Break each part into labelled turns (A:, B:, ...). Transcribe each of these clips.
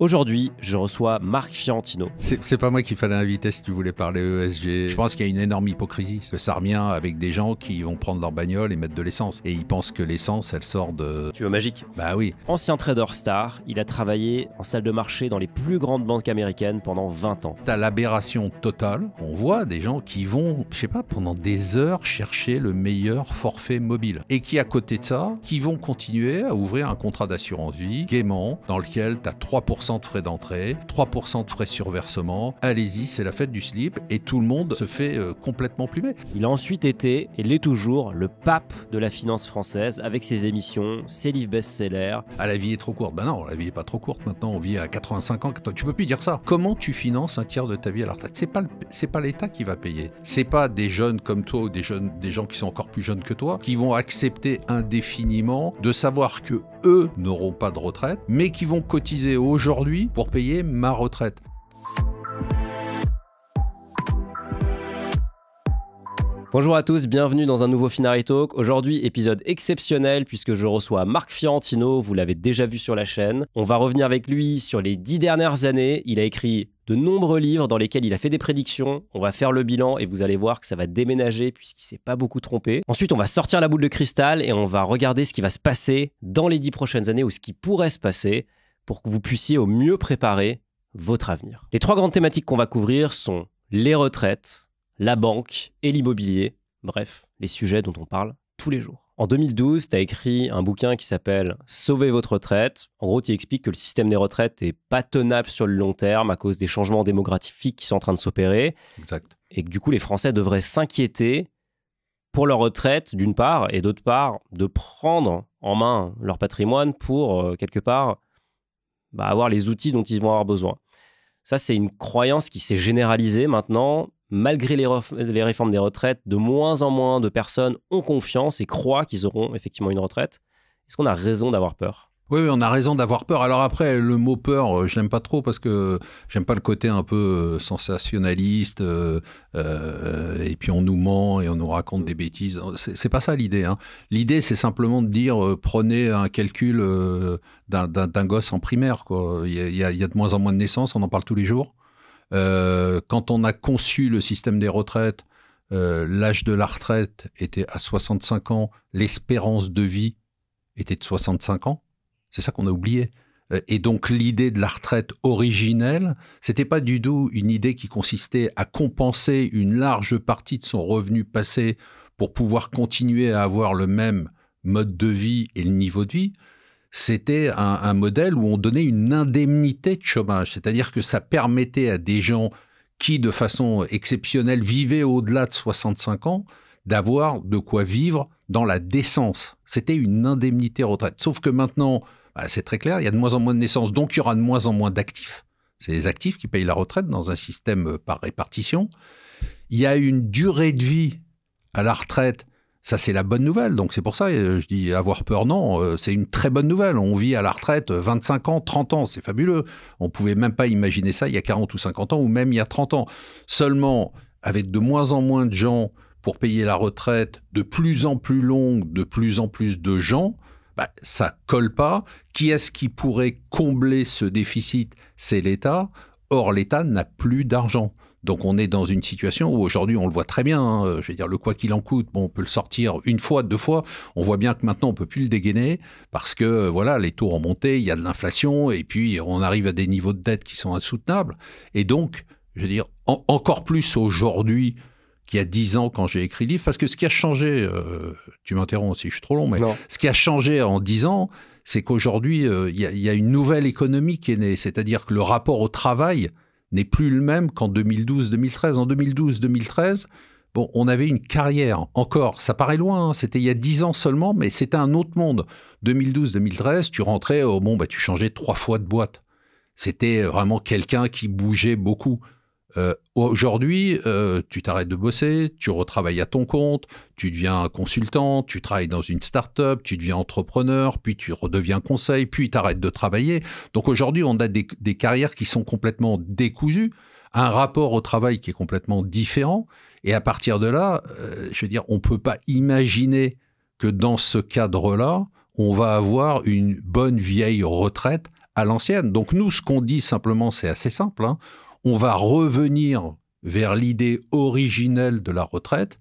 A: Aujourd'hui, je reçois Marc Fiorentino. C'est pas moi qu'il fallait inviter si tu voulais parler ESG. Je pense qu'il y a une énorme hypocrisie. Le sarmien avec des gens qui vont prendre leur bagnole et mettre de l'essence. Et ils pensent que l'essence, elle sort de. Tu veux magique Bah oui. Ancien trader star, il a travaillé en salle de marché dans les plus grandes banques américaines pendant 20 ans. T'as l'aberration totale. On voit des gens qui vont, je sais pas, pendant des heures chercher le meilleur forfait mobile. Et qui, à côté de ça, qui vont continuer à ouvrir un contrat d'assurance vie gaiement, dans lequel t'as 3% de frais d'entrée, 3% de frais sur versement. Allez-y, c'est la fête du slip et tout le monde se fait euh, complètement plumer. Il a ensuite été, et l'est toujours, le pape de la finance française avec ses émissions, ses livres best-sellers. Ah, la vie est trop courte. Ben non, la vie est pas trop courte. Maintenant, on vit à 85 ans. Tu peux plus dire ça. Comment tu finances un tiers de ta vie à la retraite C'est pas c'est pas l'État qui va payer. C'est pas des jeunes comme toi ou des jeunes, des gens qui sont encore plus jeunes que toi qui vont accepter indéfiniment de savoir que eux n'auront pas de retraite, mais qui vont cotiser aujourd'hui pour payer ma retraite.
B: Bonjour à tous, bienvenue dans un nouveau Finari Talk. Aujourd'hui, épisode exceptionnel puisque je reçois Marc Fiorentino, vous l'avez déjà vu sur la chaîne. On va revenir avec lui sur les dix dernières années. Il a écrit de nombreux livres dans lesquels il a fait des prédictions. On va faire le bilan et vous allez voir que ça va déménager puisqu'il s'est pas beaucoup trompé. Ensuite, on va sortir la boule de cristal et on va regarder ce qui va se passer dans les dix prochaines années ou ce qui pourrait se passer pour que vous puissiez au mieux préparer votre avenir. Les trois grandes thématiques qu'on va couvrir sont les retraites, la banque et l'immobilier, bref, les sujets dont on parle tous les jours. En 2012, tu as écrit un bouquin qui s'appelle Sauver votre retraite. En gros, tu expliques que le système des retraites est pas tenable sur le long terme à cause des changements démographiques qui sont en train de s'opérer. Et que du coup, les Français devraient s'inquiéter pour leur retraite, d'une part, et d'autre part, de prendre en main leur patrimoine pour, euh, quelque part, bah, avoir les outils dont ils vont avoir besoin. Ça, c'est une croyance qui s'est généralisée maintenant. Malgré les, réformes des retraites, de moins en moins de personnes ont confiance et croient qu'ils auront effectivement une retraite. Est-ce qu'on a raison d'avoir peur
A: oui, on a raison d'avoir peur. Alors après, le mot peur, euh, je n'aime pas trop parce que j'aime pas le côté un peu euh, sensationnaliste. Euh, et puis on nous ment et on nous raconte des bêtises. C'est pas ça l'idée. Hein. L'idée, c'est simplement de dire prenez un calcul d'un gosse en primaire. Il, y a, il y a de moins en moins de naissances. On en parle tous les jours. quand on a conçu le système des retraites, l'âge de la retraite était à 65 ans. L'espérance de vie était de 65 ans. C'est ça qu'on a oublié. Euh, et donc l'idée de la retraite originelle, c'était pas du tout une idée qui consistait à compenser une large partie de son revenu passé pour pouvoir continuer à avoir le même mode de vie et le niveau de vie. C'était un, un modèle où on donnait une indemnité de chômage, c'est-à-dire que ça permettait à des gens qui, de façon exceptionnelle, vivaient au-delà de 65 ans, d'avoir de quoi vivre dans la décence. C'était une indemnité retraite. Sauf que maintenant, bah, c'est très clair, il y a de moins en moins de naissances, donc il y aura de moins en moins d'actifs. C'est les actifs qui payent la retraite dans un système euh, par répartition. Il y a une durée de vie à la retraite. Ça, c'est la bonne nouvelle. Donc, c'est pour ça, euh, je dis avoir peur, non. Euh, c'est une très bonne nouvelle. On vit à la retraite 25 ans, 30 ans. C'est fabuleux. On ne pouvait même pas imaginer ça il y a 40 ou 50 ans, ou même il y a 30 ans. Seulement, avec de moins en moins de gens pour payer la retraite de plus en plus longue, de plus en plus de gens, bah, ça colle pas. Qui est-ce qui pourrait combler ce déficit C'est l'État. Or, l'État n'a plus d'argent. Donc on est dans une situation où aujourd'hui on le voit très bien. Hein. je veux dire le quoi qu'il en coûte, bon on peut le sortir une fois, deux fois. On voit bien que maintenant on peut plus le dégainer parce que euh, voilà les taux ont monté, il y a de l'inflation et puis on arrive à des niveaux de dette qui sont insoutenables. Et donc je veux dire encore plus aujourd'hui il y a dix ans quand j'ai écrit le livre, parce que ce qui a changé, euh, tu m'interromps si je suis trop long, mais ce qui a changé en dix ans, c'est qu'aujourd'hui, euh, il y, a une nouvelle économie qui est née, c'est-à-dire que le rapport au travail n'est plus le même qu'en 2012-2013. En 2012-2013, bon, on avait une carrière encore, ça paraît loin, hein. c'était il y a dix ans seulement, mais c'était un autre monde. 2012-2013, tu rentrais, oh bon, bah, tu changeais trois fois de boîte. C'était vraiment quelqu'un qui bougeait beaucoup. Euh, aujourd'hui, euh, tu t'arrêtes de bosser, tu retravailles à ton compte, tu deviens consultant, tu travailles dans une start-up, tu deviens entrepreneur, puis tu redeviens conseil, puis tu arrêtes de travailler. Donc aujourd'hui, on a des, carrières qui sont complètement décousues, un rapport au travail qui est complètement différent. Et à partir de là, euh, je veux dire, on ne peut pas imaginer que dans ce cadre-là, on va avoir une bonne vieille retraite à l'ancienne. Donc nous, ce qu'on dit simplement, c'est assez simple. Hein on va revenir vers l'idée originelle de la retraite,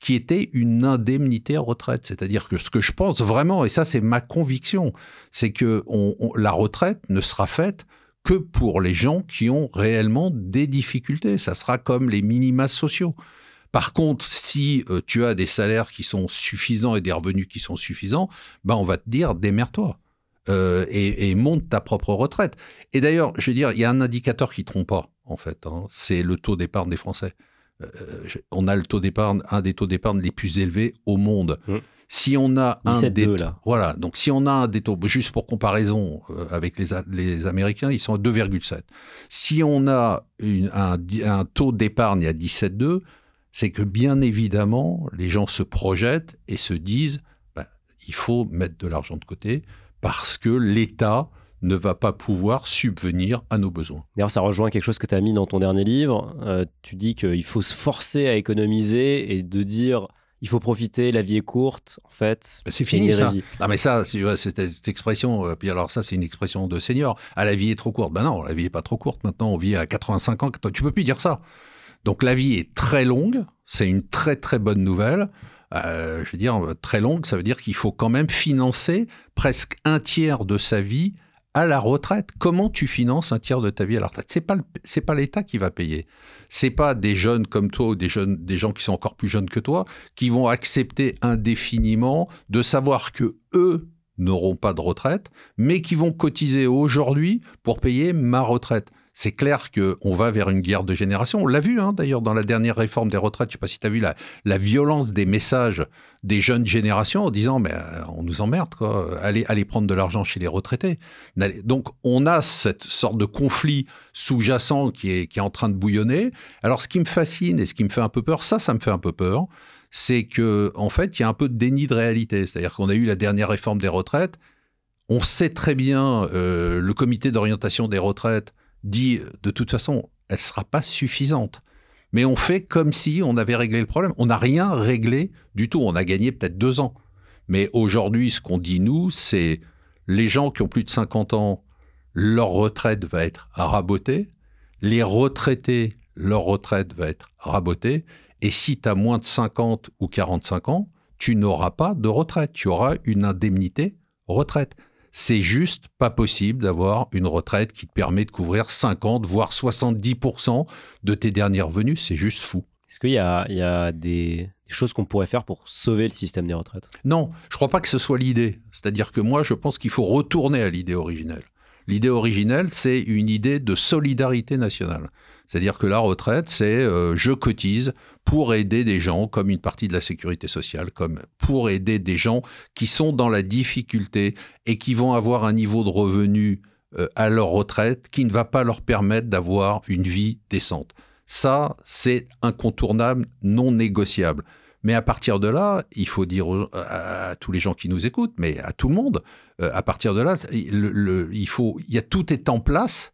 A: qui était une indemnité retraite. C'est-à-dire que ce que je pense vraiment, et ça c'est ma conviction, c'est que la retraite ne sera faite que pour les gens qui ont réellement des difficultés. Ça sera comme les minimas sociaux. Par contre, si euh, tu as des salaires qui sont suffisants et des revenus qui sont suffisants, ben on va te dire démerde-toi euh, et, et, monte ta propre retraite. Et d'ailleurs, je veux dire, il y a un indicateur qui trompe pas en fait. Hein. C'est le taux d'épargne des Français. Euh, euh, on a le taux d'épargne, un des taux d'épargne les plus élevés au monde. Mmh. Si on a un là. voilà, donc si on a un des taux, juste pour comparaison euh, avec les, Américains, ils sont à 2,7. Si on a un, taux d'épargne à 17,2, c'est que bien évidemment, les gens se projettent et se disent, ben, il faut mettre de l'argent de côté parce que l'État ne va pas pouvoir subvenir à nos besoins. D'ailleurs, ça rejoint quelque chose que tu as mis dans ton dernier livre. Euh, tu dis qu'il faut se forcer à économiser et de dire il faut profiter, la vie est courte, en fait. Ben, c'est fini ça. Ah mais ça, c'est cette expression. Euh, puis alors ça, c'est une expression de senior. Ah la vie est trop courte. Ben non, la vie n'est pas trop courte. Maintenant, on vit à 85 ans. Tu peux plus dire ça. Donc la vie est très longue. C'est une très très bonne nouvelle. Euh, je veux dire très longue, ça veut dire qu'il faut quand même financer presque un tiers de sa vie à la retraite. Comment tu finances un tiers de ta vie à la retraite C'est pas pas l'État qui va payer. C'est pas des jeunes comme toi ou des jeunes, des gens qui sont encore plus jeunes que toi, qui vont accepter indéfiniment de savoir que eux n'auront pas de retraite, mais qui vont cotiser aujourd'hui pour payer ma retraite c'est clair qu'on va vers une guerre de génération. On l'a vu hein, d'ailleurs dans la dernière réforme des retraites, je ne sais pas si tu as vu la, violence des messages des jeunes générations en disant mais euh, on nous emmerde, Allez, allez prendre de l'argent chez les retraités. Donc on a cette sorte de conflit sous-jacent qui est, qui est en train de bouillonner. Alors ce qui me fascine et ce qui me fait un peu peur, ça, ça me fait un peu peur, c'est que en fait, il y a un peu de déni de réalité. C'est-à-dire qu'on a eu la dernière réforme des retraites. On sait très bien, euh, le comité d'orientation des retraites dit de toute façon, elle ne sera pas suffisante. Mais on fait comme si on avait réglé le problème. On n'a rien réglé du tout. On a gagné peut-être deux ans. Mais aujourd'hui, ce qu'on dit, nous, c'est les gens qui ont plus de 50 ans, leur retraite va être rabotée. Les retraités, leur retraite va être rabotée. Et si tu as moins de 50 ou 45 ans, tu n'auras pas de retraite. Tu auras une indemnité retraite c'est juste pas possible d'avoir une retraite qui te permet de couvrir 50, voire 70% de tes dernières revenus. C'est juste fou. Est-ce qu'il y, a, des, choses qu'on pourrait faire pour sauver le système des retraites Non, je ne crois pas que ce soit l'idée. C'est-à-dire que moi, je pense qu'il faut retourner à l'idée originelle. L'idée originelle, c'est une idée de solidarité nationale. C'est-à-dire que la retraite, c'est euh, je cotise pour aider des gens, comme une partie de la sécurité sociale, comme pour aider des gens qui sont dans la difficulté et qui vont avoir un niveau de revenu euh, à leur retraite qui ne va pas leur permettre d'avoir une vie décente. Ça, c'est incontournable, non négociable. Mais à partir de là, il faut dire à, tous les gens qui nous écoutent, mais à tout le monde, euh, à partir de là, il, faut, il y a tout est en place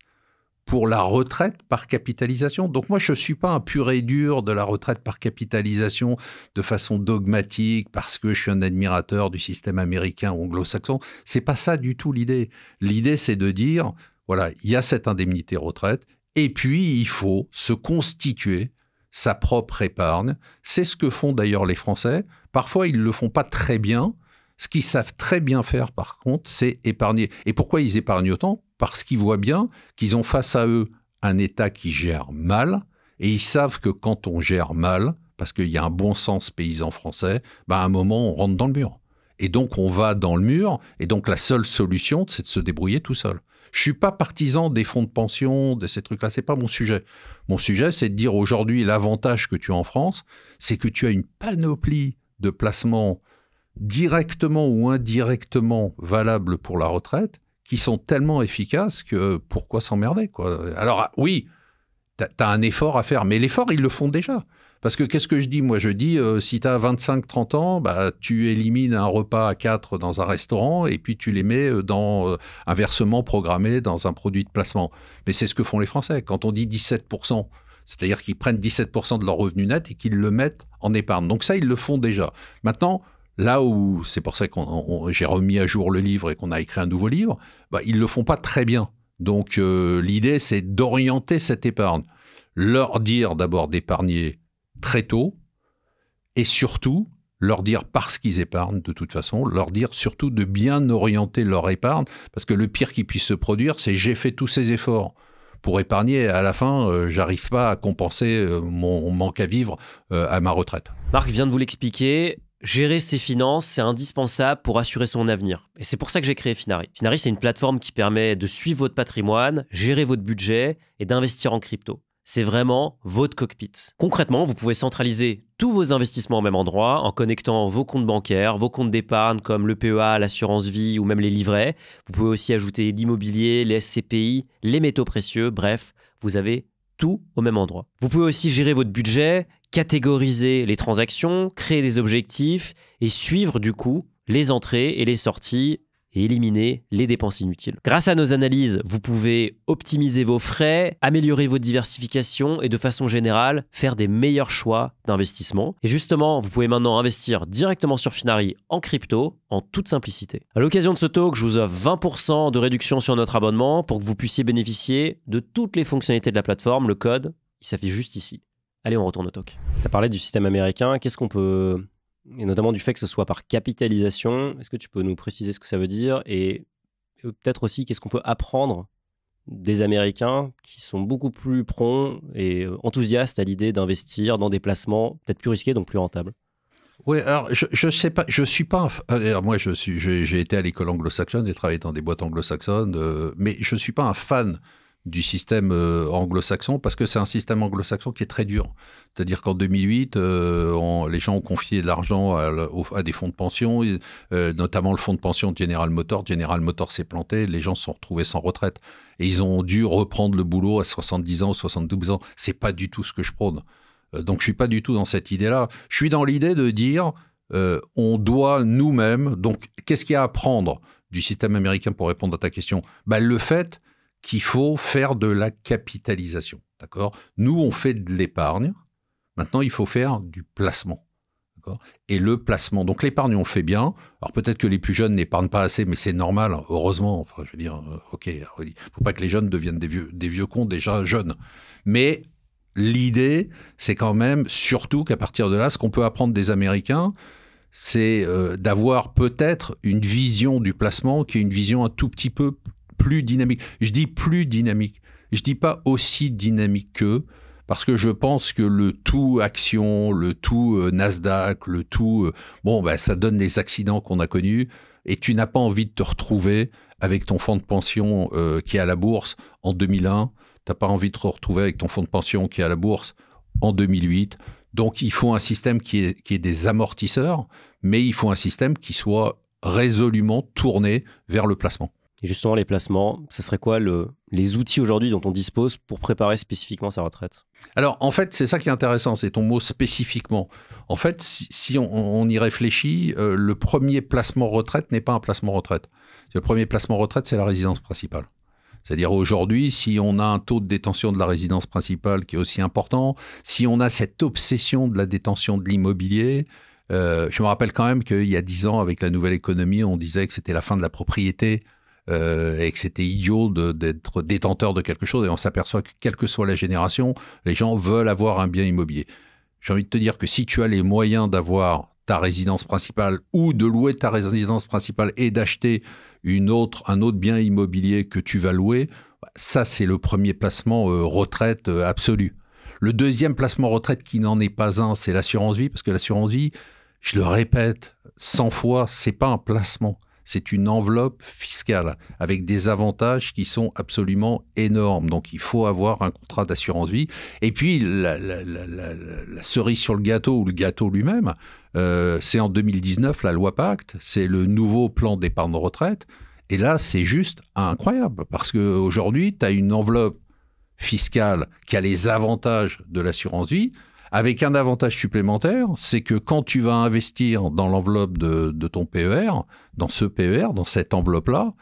A: pour la retraite par capitalisation. Donc moi, je ne suis pas un pur et dur de la retraite par capitalisation de façon dogmatique parce que je suis un admirateur du système américain ou anglo-saxon. C'est pas ça du tout l'idée. L'idée, c'est de dire, voilà, il y a cette indemnité retraite et puis il faut se constituer sa propre épargne. C'est ce que font d'ailleurs les Français. Parfois, ils ne le font pas très bien. Ce qu'ils savent très bien faire, par contre, c'est épargner. Et pourquoi ils épargnent autant Parce qu'ils voient bien qu'ils ont face à eux un État qui gère mal, et ils savent que quand on gère mal, parce qu'il y a un bon sens paysan français, bah à un moment, on rentre dans le mur. Et donc, on va dans le mur, et donc la seule solution, c'est de se débrouiller tout seul. Je suis pas partisan des fonds de pension, de ces trucs-là. C'est pas mon sujet. Mon sujet, c'est de dire aujourd'hui l'avantage que tu as en France, c'est que tu as une panoplie de placements directement ou indirectement valables pour la retraite qui sont tellement efficaces que pourquoi s'emmerder quoi Alors ah, oui, tu as un effort à faire, mais l'effort, ils le font déjà. Parce que qu'est-ce que je dis Moi, je dis, euh, si tu as 25-30 ans, bah, tu élimines un repas à 4 dans un restaurant et puis tu les mets euh, dans euh, un versement programmé dans un produit de placement. Mais c'est ce que font les Français. Quand on dit 17%, c'est-à-dire qu'ils prennent 17% de leur revenu net et qu'ils le mettent en épargne. Donc ça, ils le font déjà. Maintenant, Là où, c'est pour ça que j'ai remis à jour le livre et qu'on a écrit un nouveau livre, bah, ils ne le font pas très bien. Donc euh, l'idée, c'est d'orienter cette épargne. Leur dire d'abord d'épargner très tôt et surtout leur dire parce qu'ils épargnent de toute façon, leur dire surtout de bien orienter leur épargne parce que le pire qui puisse se produire, c'est j'ai fait tous ces efforts pour épargner. et À la fin, euh, j'arrive pas à compenser euh, mon manque à vivre à ma retraite. Marc vient de vous l'expliquer gérer ses finances, c'est indispensable pour assurer
B: son avenir. Et c'est pour ça que j'ai créé Finari. Finari, c'est une plateforme qui permet de suivre votre patrimoine, gérer votre budget et d'investir en crypto. C'est vraiment votre cockpit. Concrètement, vous pouvez centraliser tous vos investissements au même endroit en connectant vos comptes bancaires, vos comptes d'épargne comme le PEA, l'assurance vie ou même les livrets. Vous pouvez aussi ajouter l'immobilier, les SCPI, les métaux précieux, bref, vous avez tout au même endroit. Vous pouvez aussi gérer votre budget catégoriser les transactions, créer des objectifs et suivre du coup les entrées et les sorties et éliminer les dépenses inutiles. Grâce à nos analyses, vous pouvez optimiser vos frais, améliorer votre diversification et de façon générale faire des meilleurs choix d'investissement. Et justement, vous pouvez maintenant investir directement sur Finari en crypto en toute simplicité. À l'occasion de ce talk, je vous offre 20% de réduction sur notre abonnement pour que vous puissiez bénéficier de toutes les fonctionnalités de la plateforme. Le code, il s'affiche juste ici. Allez, on retourne au talk. Tu as parlé du système américain. Qu'est-ce qu'on peut. Et notamment du fait que ce soit par capitalisation. Est-ce que tu peux nous préciser ce que ça veut dire Et peut-être aussi, qu'est-ce qu'on peut apprendre des Américains qui sont beaucoup plus prompts et euh, enthousiastes à l'idée d'investir dans des placements
A: peut-être plus risqués, donc plus rentables oui, alors je, ne sais pas, je suis pas. Euh, alors moi, j'ai été à l'école anglo-saxonne, j'ai travaillé dans des boîtes anglo-saxonnes, euh, mais je ne suis pas un fan du système euh, anglo-saxon, parce que c'est un système anglo-saxon qui est très dur. C'est-à-dire qu'en 2008, euh, les gens ont confié de l'argent à, des fonds de pension, euh, notamment le fonds de pension de General Motors. General Motors s'est planté, les gens se sont retrouvés sans retraite. Et ils ont dû reprendre le boulot à 70 ans, 72 ans. C'est pas du tout ce que je prône. donc je suis pas du tout dans cette idée-là. Je suis dans l'idée de dire, on doit nous-mêmes, donc qu'est-ce qu'il y a à prendre du système américain pour répondre à ta question ben, Le fait qu'il faut faire de la capitalisation. D'accord Nous, on fait de l'épargne. Maintenant, il faut faire du placement. Et le placement. Donc l'épargne, on fait bien. Alors peut-être que les plus jeunes n'épargnent pas assez, mais c'est normal, heureusement. Enfin, je veux dire, euh, ok, euh, il faut pas que les jeunes deviennent des vieux, des vieux cons déjà jeunes. Mais l'idée, c'est quand même surtout qu'à partir de là, ce qu'on peut apprendre des Américains, c'est euh, d'avoir peut-être une vision du placement qui est une vision un tout petit peu plus dynamique. Je dis plus dynamique. Je dis pas aussi dynamique qu'eux, parce que je pense que le tout action, le tout euh, Nasdaq, le tout, euh, bon, bah, ça donne les accidents qu'on a connus, et tu n'as pas envie de te retrouver avec ton fonds de pension euh, qui est à la bourse en 2001, tu n'as pas envie de te retrouver avec ton fonds de pension qui est à la bourse en 2008. Donc, il faut un système qui est, qui est des amortisseurs, mais il faut un système qui soit résolument tourné vers le placement justement, les placements, ce serait quoi les outils aujourd'hui dont on dispose pour préparer spécifiquement sa retraite Alors, en fait, c'est ça qui est intéressant, c'est ton mot spécifiquement. En fait, si, on, y réfléchit, euh, le premier placement retraite n'est pas un placement retraite. Le premier placement retraite, c'est la résidence principale. C'est-à-dire aujourd'hui, si on a un taux de détention de la résidence principale qui est aussi important, si on a cette obsession de la détention de l'immobilier, euh, je me rappelle quand même qu'il y a dix ans, avec la nouvelle économie, on disait que c'était la fin de la propriété euh, et que c'était idiot d'être détenteur de quelque chose. Et on s'aperçoit que, quelle que soit la génération, les gens veulent avoir un bien immobilier. J'ai envie de te dire que si tu as les moyens d'avoir ta résidence principale ou de louer ta résidence principale et d'acheter autre, un autre bien immobilier que tu vas louer, bah, ça c'est le premier placement euh, retraite euh, absolu. Le deuxième placement retraite qui n'en est pas un, c'est l'assurance vie parce que l'assurance vie, je le répète 100 fois, c'est pas un placement, c'est une enveloppe fiscale avec des avantages qui sont absolument énormes. Donc il faut avoir un contrat d'assurance vie. Et puis la, cerise sur le gâteau ou le gâteau lui-même, euh, c'est en 2019 la loi Pacte, c'est le nouveau plan d'épargne retraite. Et là, c'est juste incroyable parce qu'aujourd'hui, tu as une enveloppe fiscale qui a les avantages de l'assurance vie avec un avantage supplémentaire, c'est que quand tu vas investir dans l'enveloppe de, ton PER, dans ce PER, dans cette enveloppe-là,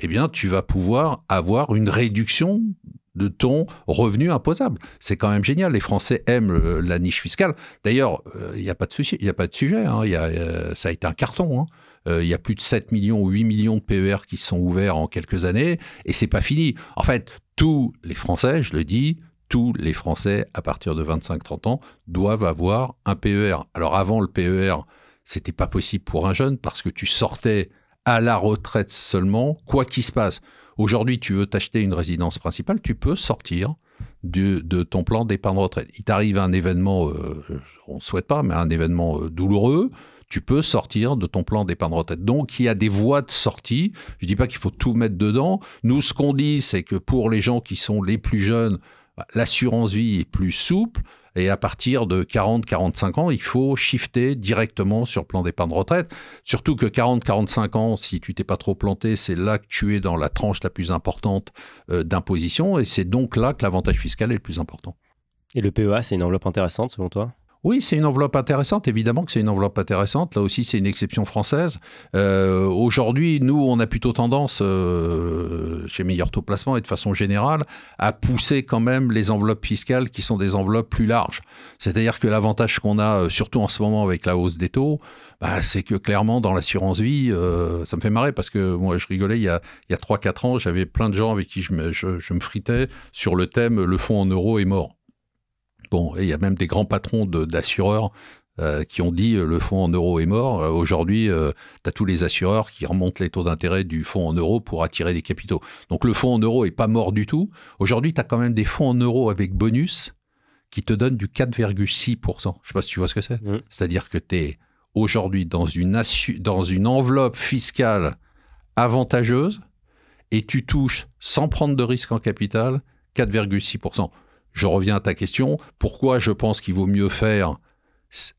A: eh bien, tu vas pouvoir avoir une réduction de ton revenu imposable. C'est quand même génial. Les Français aiment la niche fiscale. D'ailleurs, euh, il n'y a pas de souci, il a pas de sujet. Hein. Euh, ça a été un carton. Hein. Euh, il y a plus de 7 millions ou 8 millions de PER qui sont ouverts en quelques années et c'est pas fini. En fait, tous les Français, je le dis, tous les Français à partir de 25-30 ans doivent avoir un PER. Alors avant le PER, c'était pas possible pour un jeune parce que tu sortais à la retraite seulement, quoi qu'il se passe. Aujourd'hui, tu veux t'acheter une résidence principale, tu peux sortir de, ton plan d'épargne retraite. Il t'arrive un événement, euh, on ne souhaite pas, mais un événement euh, douloureux, tu peux sortir de ton plan d'épargne retraite. Donc, il y a des voies de sortie. Je ne dis pas qu'il faut tout mettre dedans. Nous, ce qu'on dit, c'est que pour les gens qui sont les plus jeunes, L'assurance vie est plus souple et à partir de 40-45 ans, il faut shifter directement sur le plan d'épargne retraite. Surtout que 40-45 ans, si tu t'es pas trop planté, c'est là que tu es dans la tranche la plus importante euh, d'imposition et c'est donc là que l'avantage fiscal est le plus important. Et le PEA, c'est une enveloppe intéressante selon toi oui, c'est une enveloppe intéressante, évidemment que c'est une enveloppe intéressante. Là aussi, c'est une exception française. Euh, aujourd'hui, nous, on a plutôt tendance, euh, chez Meilleur Taux Placement et de façon générale, à pousser quand même les enveloppes fiscales qui sont des enveloppes plus larges. C'est-à-dire que l'avantage qu'on a, euh, surtout en ce moment avec la hausse des taux, bah, c'est que clairement, dans l'assurance vie, ça me fait marrer parce que moi, je rigolais il y a, 3-4 ans, j'avais plein de gens avec qui je me, je me fritais sur le thème le fonds en euros est mort. Bon, il y a même des grands patrons d'assureurs euh, qui ont dit euh, le fonds en euros est mort. Euh, aujourd'hui, tu as tous les assureurs qui remontent les taux d'intérêt du fonds en euros pour attirer des capitaux. Donc le fonds en euros n'est pas mort du tout. Aujourd'hui, tu as quand même des fonds en euros avec bonus qui te donnent du 4,6%. Je ne sais pas si tu vois ce que c'est. Mmh. C'est-à-dire que tu es aujourd'hui dans une, dans une enveloppe fiscale avantageuse et tu touches, sans prendre de risque en capital, 4,6% je reviens à ta question, pourquoi je pense qu'il vaut mieux faire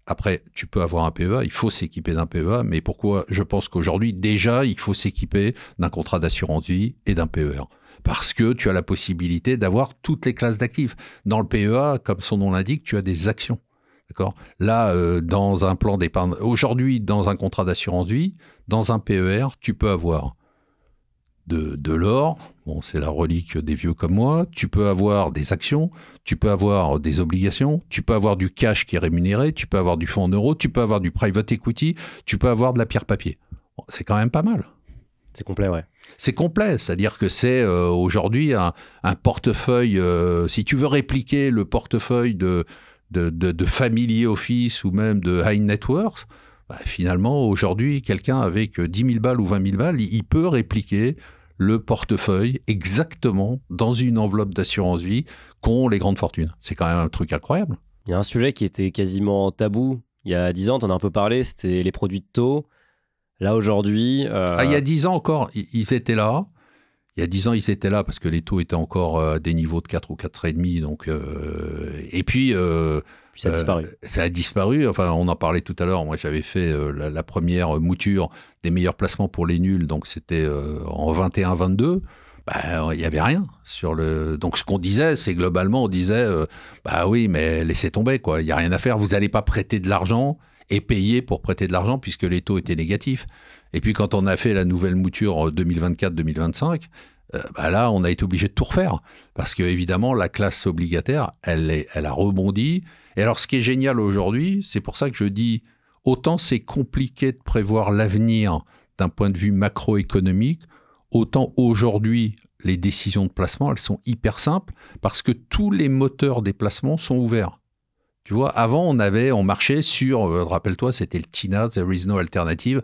A: après, tu peux avoir un PEA, il faut s'équiper d'un PEA, mais pourquoi je pense qu'aujourd'hui, déjà, il faut s'équiper d'un contrat d'assurance vie et d'un PER Parce que tu as la possibilité d'avoir toutes les classes d'actifs. Dans le PEA, comme son nom l'indique, tu as des actions. D'accord Là, euh, dans un plan d'épargne, aujourd'hui, dans un contrat d'assurance vie, dans un PER, tu peux avoir de, l'or, bon, c'est la relique des vieux comme moi, tu peux avoir des actions, tu peux avoir des obligations, tu peux avoir du cash qui est rémunéré, tu peux avoir du fonds en euros, tu peux avoir du private equity, tu peux avoir de la pierre papier. c'est quand même pas mal. C'est complet, ouais. C'est complet, c'est-à-dire que c'est euh, aujourd'hui un, portefeuille, euh, si tu veux répliquer le portefeuille de, de, de, family office ou même de high Networks, bah, finalement, aujourd'hui, quelqu'un avec 10 euh, 000 balles ou 20 000 balles, il peut répliquer le portefeuille exactement dans une enveloppe d'assurance vie qu'ont les grandes fortunes. C'est quand même un truc incroyable. Il y a un sujet qui était quasiment tabou il y a 10 ans, on en a un peu parlé, c'était les produits de taux. Là aujourd'hui... Euh, ah, il y a 10 ans encore, ils étaient là. Il y a 10 ans, ils étaient là parce que les taux étaient encore euh, à des niveaux de 4 ou 4,5. Donc, Et puis, ça a disparu. Euh, ça a disparu. Enfin, on en parlait tout à l'heure. Moi, j'avais fait euh, la, première mouture des meilleurs placements pour les nuls. Donc, c'était euh, en 21-22. Ben, il n'y avait rien sur le. Donc, ce qu'on disait, c'est globalement, on disait, bah oui, mais laissez tomber, quoi. Il n'y a rien à faire. Vous n'allez pas prêter de l'argent et payer pour prêter de l'argent puisque les taux étaient négatifs. Et puis, quand on a fait la nouvelle mouture 2024-2025, bah là, on a été obligé de tout refaire. Parce que, évidemment, la classe obligataire, elle, est, elle a rebondi. Et alors, ce qui est génial aujourd'hui, c'est pour ça que je dis, autant c'est compliqué de prévoir l'avenir d'un point de vue macroéconomique, autant aujourd'hui, les décisions de placement, elles sont hyper simples parce que tous les moteurs des placements sont ouverts. Tu vois, avant, on avait, on marchait sur, euh, rappelle-toi, c'était le TINA, There is no alternative.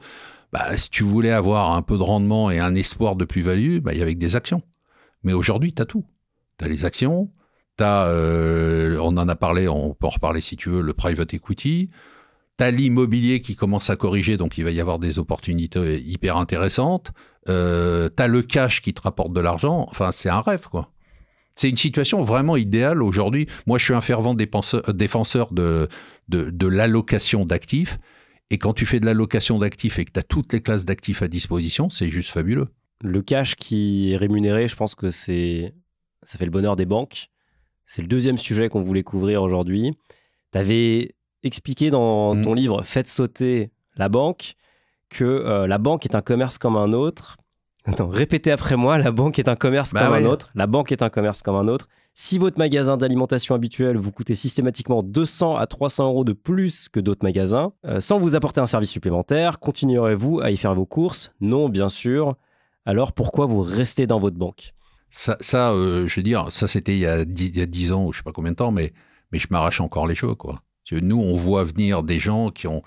A: Bah, si tu voulais avoir un peu de rendement et un espoir de plus-value, bah, il y avait que des actions. Mais aujourd'hui, tu as tout. Tu as les actions, euh, on en a parlé, on peut en reparler si tu veux, le private equity. Tu as l'immobilier qui commence à corriger, donc il va y avoir des opportunités hyper intéressantes. Euh, tu as le cash qui te rapporte de l'argent. Enfin, c'est un rêve, quoi. C'est une situation vraiment idéale aujourd'hui. Moi, je suis un fervent défenseur de, l'allocation d'actifs. Et quand tu fais de l'allocation d'actifs et que tu as toutes les classes d'actifs à disposition, c'est juste fabuleux. Le cash qui est rémunéré, je pense que c'est ça fait le bonheur des
B: banques. C'est le deuxième sujet qu'on voulait couvrir aujourd'hui. Tu avais expliqué dans mm. ton livre Faites sauter la banque que euh, la banque est un commerce comme un autre. Attends, répétez après moi, la banque est un commerce bah comme un autre. La banque est un commerce comme un autre. Si votre magasin d'alimentation habituel vous coûtait systématiquement 200 à 300 euros de plus que d'autres magasins, euh, sans vous apporter un service supplémentaire, continuerez-vous à y faire vos courses Non, bien
A: sûr. Alors pourquoi vous restez dans votre banque ça, euh, je veux dire, ça c'était il y a dix ans ou je sais pas combien de temps, mais, je m'arrache encore les cheveux, quoi. Nous, on voit venir des gens qui ont.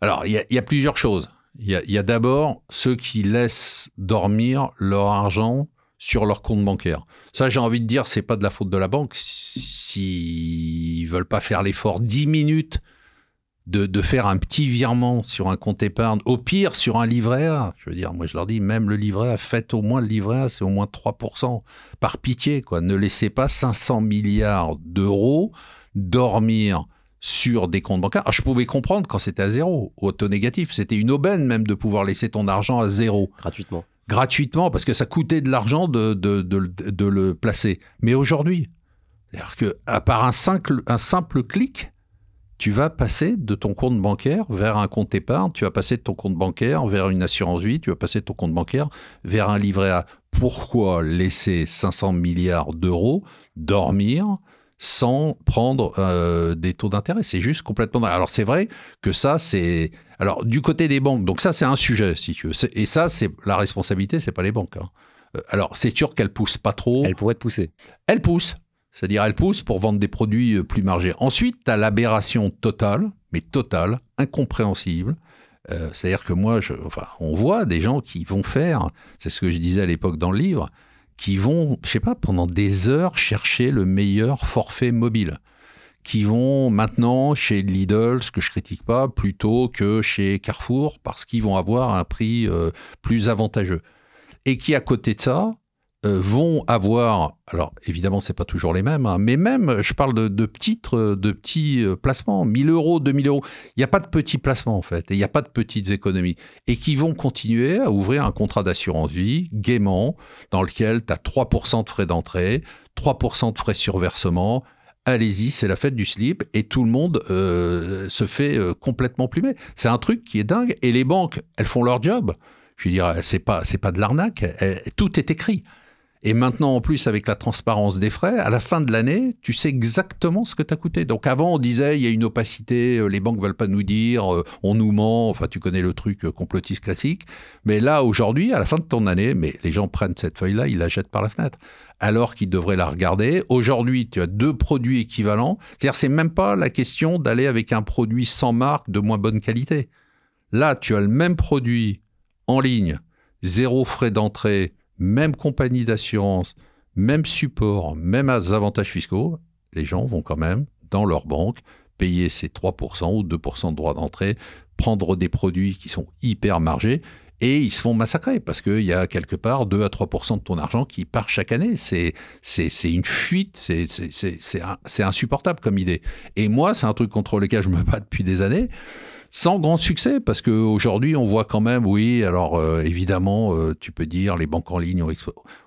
A: Alors, il y, a plusieurs choses. Il y a, a d'abord ceux qui laissent dormir leur argent sur leur compte bancaire. Ça, j'ai envie de dire, c'est pas de la faute de la banque. S'ils veulent pas faire l'effort 10 minutes de, faire un petit virement sur un compte épargne, au pire sur un livret A. Je veux dire, moi je leur dis, même le livret A, faites au moins le livret A, c'est au moins 3%. Par pitié, quoi. Ne laissez pas 500 milliards d'euros dormir sur des comptes bancaires. je pouvais comprendre quand c'était à zéro, au taux négatif. C'était une aubaine même de pouvoir laisser ton argent à zéro. Gratuitement. Gratuitement, parce que ça coûtait de l'argent de, le placer. Mais aujourd'hui, que à part un un simple clic, tu vas passer de ton compte bancaire vers un compte épargne, tu vas passer de ton compte bancaire vers une assurance vie, tu vas passer de ton compte bancaire vers un livret A. Pourquoi laisser 500 milliards d'euros dormir sans prendre euh, des taux d'intérêt. C'est juste complètement. Alors c'est vrai que ça c'est. Alors du côté des banques, donc ça c'est un sujet si tu veux. Et ça c'est la responsabilité, ce n'est pas les banques. Hein. Euh, alors c'est sûr qu'elles poussent pas trop. Elles pourraient être pousser. Elles poussent. C'est-à-dire, elle pousse pour vendre des produits euh, plus margés. Ensuite, tu as l'aberration totale, mais totale, incompréhensible. Euh, c'est-à-dire que moi, je, enfin, on voit des gens qui vont faire, c'est ce que je disais à l'époque dans le livre, qui vont, je sais pas, pendant des heures chercher le meilleur forfait mobile qui vont maintenant chez Lidl, ce que je critique pas, plutôt que chez Carrefour, parce qu'ils vont avoir un prix euh, plus avantageux. Et qui, à côté de ça, euh, vont avoir, alors évidemment c'est pas toujours les mêmes, hein, mais même, je parle de, de titres, euh, de petits euh, placements, 1000 euros, 2000 euros, il n'y a pas de petits placements en fait, et il n'y a pas de petites économies, et qui vont continuer à ouvrir un contrat d'assurance vie gaiement, dans lequel tu as 3% de frais d'entrée, 3% de frais sur versement, allez-y, c'est la fête du slip et tout le monde se fait complètement plumer. C'est un truc qui est dingue et les banques, elles font leur job. Je veux dire, c'est pas c'est pas de l'arnaque, tout est écrit. Et maintenant, en plus, avec la transparence des frais, à la fin de l'année, tu sais exactement ce que t'as coûté. Donc avant, on disait, il y a une opacité, euh, les banques ne veulent pas nous dire, euh, on nous ment, enfin, tu connais le truc euh, complotiste classique. Mais là, aujourd'hui, à la fin de ton année, mais les gens prennent cette feuille-là, ils la jettent par la fenêtre. Alors qu'ils devraient la regarder. Aujourd'hui, tu as deux produits équivalents. C'est-à-dire, c'est même pas la question d'aller avec un produit sans marque de moins bonne qualité. Là, tu as le même produit en ligne, zéro frais d'entrée, même compagnie d'assurance, même support, même avantages fiscaux, les gens vont quand même dans leur banque payer ces 3% ou 2% de droits d'entrée, prendre des produits qui sont hyper margés et ils se font massacrer parce qu'il y a quelque part 2 à 3% de ton argent qui part chaque année. C'est, une fuite, c'est, c'est insupportable comme idée. Et moi, c'est un truc contre lequel je me bats depuis des années sans grand succès, parce qu'aujourd'hui, on voit quand même, oui, alors euh, évidemment, euh, tu peux dire, les banques en ligne ont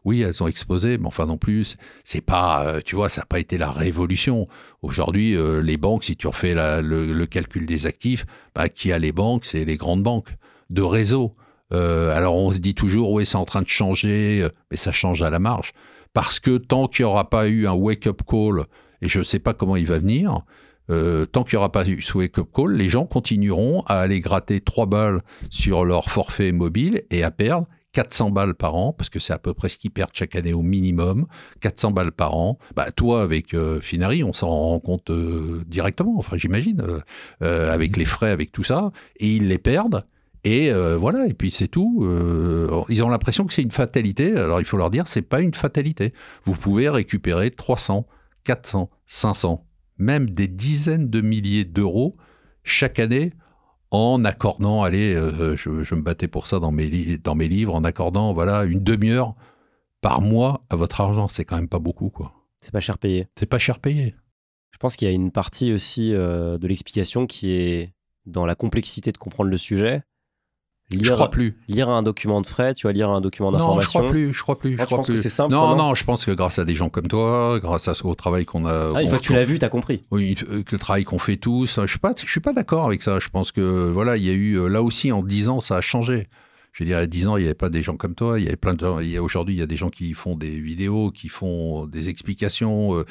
A: Oui, elles ont explosé, mais enfin non plus, c'est pas, euh, tu vois, ça n'a pas été la révolution. Aujourd'hui, les banques, si tu refais le, calcul des actifs, bah, qui a les banques C'est les grandes banques de réseau. alors on se dit toujours, oui, c'est en train de changer, mais ça change à la marge. Parce que tant qu'il n'y aura pas eu un wake-up call, et je ne sais pas comment il va venir, euh, tant qu'il n'y aura pas eu ce call, les gens continueront à aller gratter 3 balles sur leur forfait mobile et à perdre 400 balles par an, parce que c'est à peu près ce qu'ils perdent chaque année au minimum, 400 balles par an. Bah, toi, avec euh, Finari, on s'en rend compte euh, directement, enfin j'imagine, avec les frais, avec tout ça, et ils les perdent. Et voilà, et puis c'est tout. ils ont l'impression que c'est une fatalité. Alors il faut leur dire, c'est pas une fatalité. Vous pouvez récupérer 300, 400, 500 même des dizaines de milliers d'euros chaque année en accordant, allez, euh, euh, je, me battais pour ça dans mes, dans mes livres, en accordant voilà une demi-heure par mois à votre argent. C'est quand même pas beaucoup, quoi. C'est
B: pas cher payé. C'est pas cher payé. Je pense qu'il y a une partie aussi euh, de l'explication qui est dans la complexité de comprendre le sujet je je crois plus. Lire un document de frais,
A: tu vas lire un document d'information. Non, je crois plus, je crois plus. je ah, pense que c'est simple. Non, non, je pense que grâce à des gens comme toi, grâce à, au travail qu'on a. Ah, une fois que tu l'as vu, tu as compris. Oui, euh, le travail qu'on fait tous. Euh, je suis pas, je suis pas d'accord avec ça. Je pense que voilà, il y a eu euh, là aussi en 10 ans, ça a changé. Je veux dire, il y a 10 ans, il n'y avait pas des gens comme toi. Il y avait plein de. Aujourd'hui, il y a des gens qui font des vidéos, qui font des explications.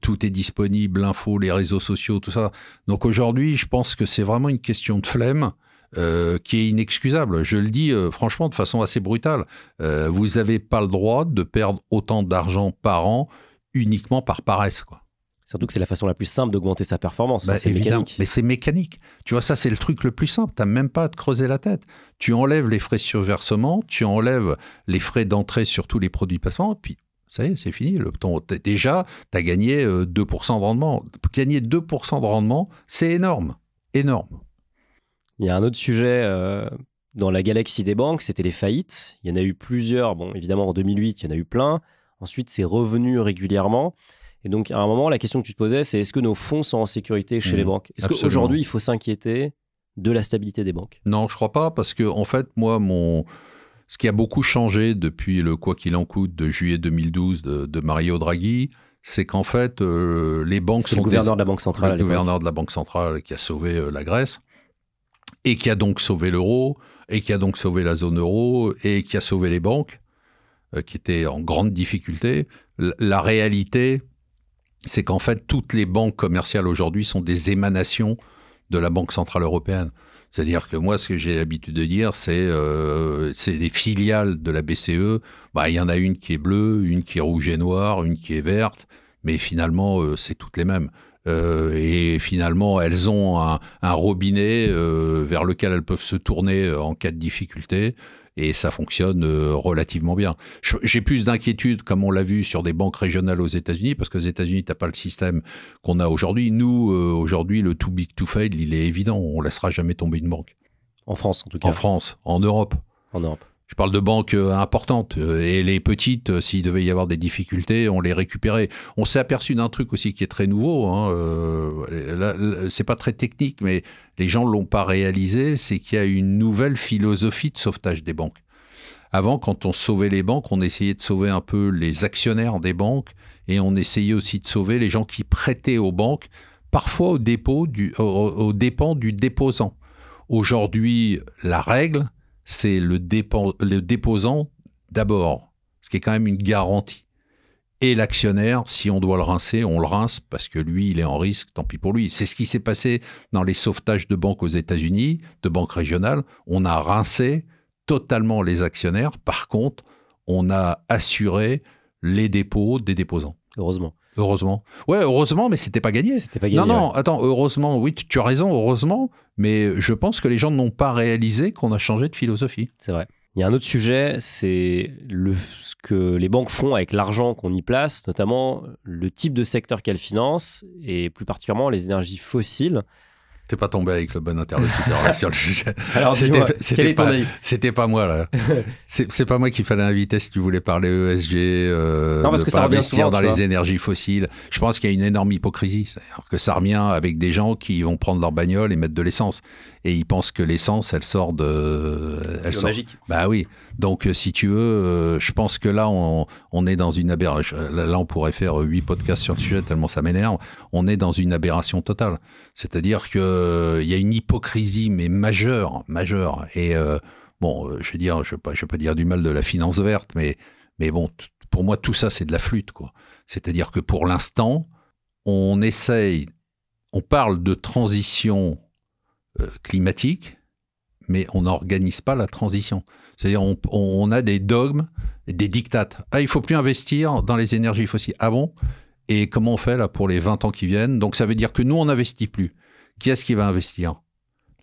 A: tout est disponible, l'info, les réseaux sociaux, tout ça. Donc aujourd'hui, je pense que c'est vraiment une question de flemme euh, qui est inexcusable. Je le dis euh, franchement de façon assez brutale. Euh, vous n'avez pas le droit de perdre autant d'argent par an uniquement par paresse. Quoi. Surtout que c'est la façon la plus simple d'augmenter sa performance. Hein, bah, c'est Mais c'est mécanique. Tu vois, ça, c'est le truc le plus simple. Tu n'as même pas à te creuser la tête. Tu enlèves les frais sur surversement, tu enlèves les frais d'entrée sur tous les produits passants, puis ça y est, c'est fini. Le, déjà, tu as gagné 2% de rendement. Gagner 2% de rendement, c'est énorme. Énorme. Il y a un autre sujet euh, dans la galaxie des banques, c'était les faillites.
B: Il y en a eu plusieurs. Bon, évidemment, en 2008, il y en a eu plein. Ensuite, c'est revenu régulièrement. Et donc, à un moment, la question que tu te posais, c'est est-ce que nos fonds sont en sécurité chez mmh. les banques Est-ce qu'aujourd'hui, il faut s'inquiéter
A: de la stabilité des banques Non, je crois pas, parce que, en fait, moi, mon... ce qui a beaucoup changé depuis le quoi qu'il en coûte de juillet 2012 de, Mario Draghi, c'est qu'en fait, euh, les banques sont. le gouverneur de la Banque centrale. Le gouverneur de la Banque centrale qui a sauvé euh, la Grèce et qui a donc sauvé l'euro, et qui a donc sauvé la zone euro, et qui a sauvé les banques, euh, qui étaient en grande difficulté. la réalité, c'est qu'en fait, toutes les banques commerciales aujourd'hui sont des émanations de la Banque Centrale Européenne. C'est-à-dire que moi, ce que j'ai l'habitude de dire, c'est euh, c'est des filiales de la BCE. Bah, il y en a une qui est bleue, une qui est rouge et noire, une qui est verte, mais finalement, euh, c'est toutes les mêmes. Euh, et finalement, elles ont un, robinet euh, vers lequel elles peuvent se tourner euh, en cas de difficulté. Et ça fonctionne relativement bien. J'ai plus d'inquiétude, comme on l'a vu, sur des banques régionales aux États-Unis, parce qu'aux États-Unis, tu n'as pas le système qu'on a aujourd'hui. Nous, aujourd'hui, le too big to fail, il est évident. On ne laissera jamais tomber une banque. En France, en tout cas. En France, en Europe. En Europe. Je parle de banques euh, importantes euh, et les petites, euh, s'il devait y avoir des difficultés, on les récupérait. On s'est aperçu d'un truc aussi qui est très nouveau. Hein, c'est pas très technique, mais les gens l'ont pas réalisé, c'est qu'il y a une nouvelle philosophie de sauvetage des banques. Avant, quand on sauvait les banques, on essayait de sauver un peu les actionnaires des banques et on essayait aussi de sauver les gens qui prêtaient aux banques, parfois au dépôt du, au dépens du déposant. Aujourd'hui, la règle, c'est le, déposant d'abord, ce qui est quand même une garantie. Et l'actionnaire, si on doit le rincer, on le rince parce que lui, il est en risque, tant pis pour lui. C'est ce qui s'est passé dans les sauvetages de banques aux États-Unis, de banques régionales. On a rincé totalement les actionnaires. Par contre, on a assuré les dépôts des déposants. Heureusement. Heureusement. Ouais, heureusement, mais c'était pas gagné. C'était pas gagné. Non, non, attends, heureusement, oui, tu as raison, heureusement, mais je pense que les gens n'ont pas réalisé qu'on a changé de philosophie. C'est vrai. Il y a un autre sujet,
B: c'est ce que les banques font avec l'argent qu'on y place, notamment le type de secteur qu'elles financent, et plus particulièrement les énergies fossiles. T'es pas tombé avec
A: le bon interlocuteur sur le sujet. Alors, c'était pas, c'était pas moi là. c'est pas moi qu'il fallait inviter si tu voulais parler ESG, euh, que ça investir dans les énergies fossiles. Je pense qu'il y a une énorme hypocrisie, c'est-à-dire que ça revient avec des gens qui vont prendre leur bagnole et mettre de l'essence et il pense que l'essence, elle sort de. Elle sort... magique. Bah oui. Donc, euh, si tu veux, euh, je pense que là, on, on est dans une aberration. Là, on pourrait faire euh, huit podcasts sur le sujet, tellement ça m'énerve. On est dans une aberration totale. C'est-à-dire qu'il y a une hypocrisie, mais majeure, majeure. Et bon, je veux dire, je ne vais, pas dire du mal de la finance verte, mais, mais bon, pour moi, tout ça, c'est de la flûte, quoi. C'est-à-dire que pour l'instant, on essaye, on parle de transition euh, climatique, mais on n'organise pas la transition. C'est-à-dire, on, a des dogmes, des dictates. Ah, il faut plus investir dans les énergies fossiles. Ah bon Et comment on fait là pour les 20 ans qui viennent Donc, ça veut dire que nous, on n'investit plus. Qui est-ce qui va investir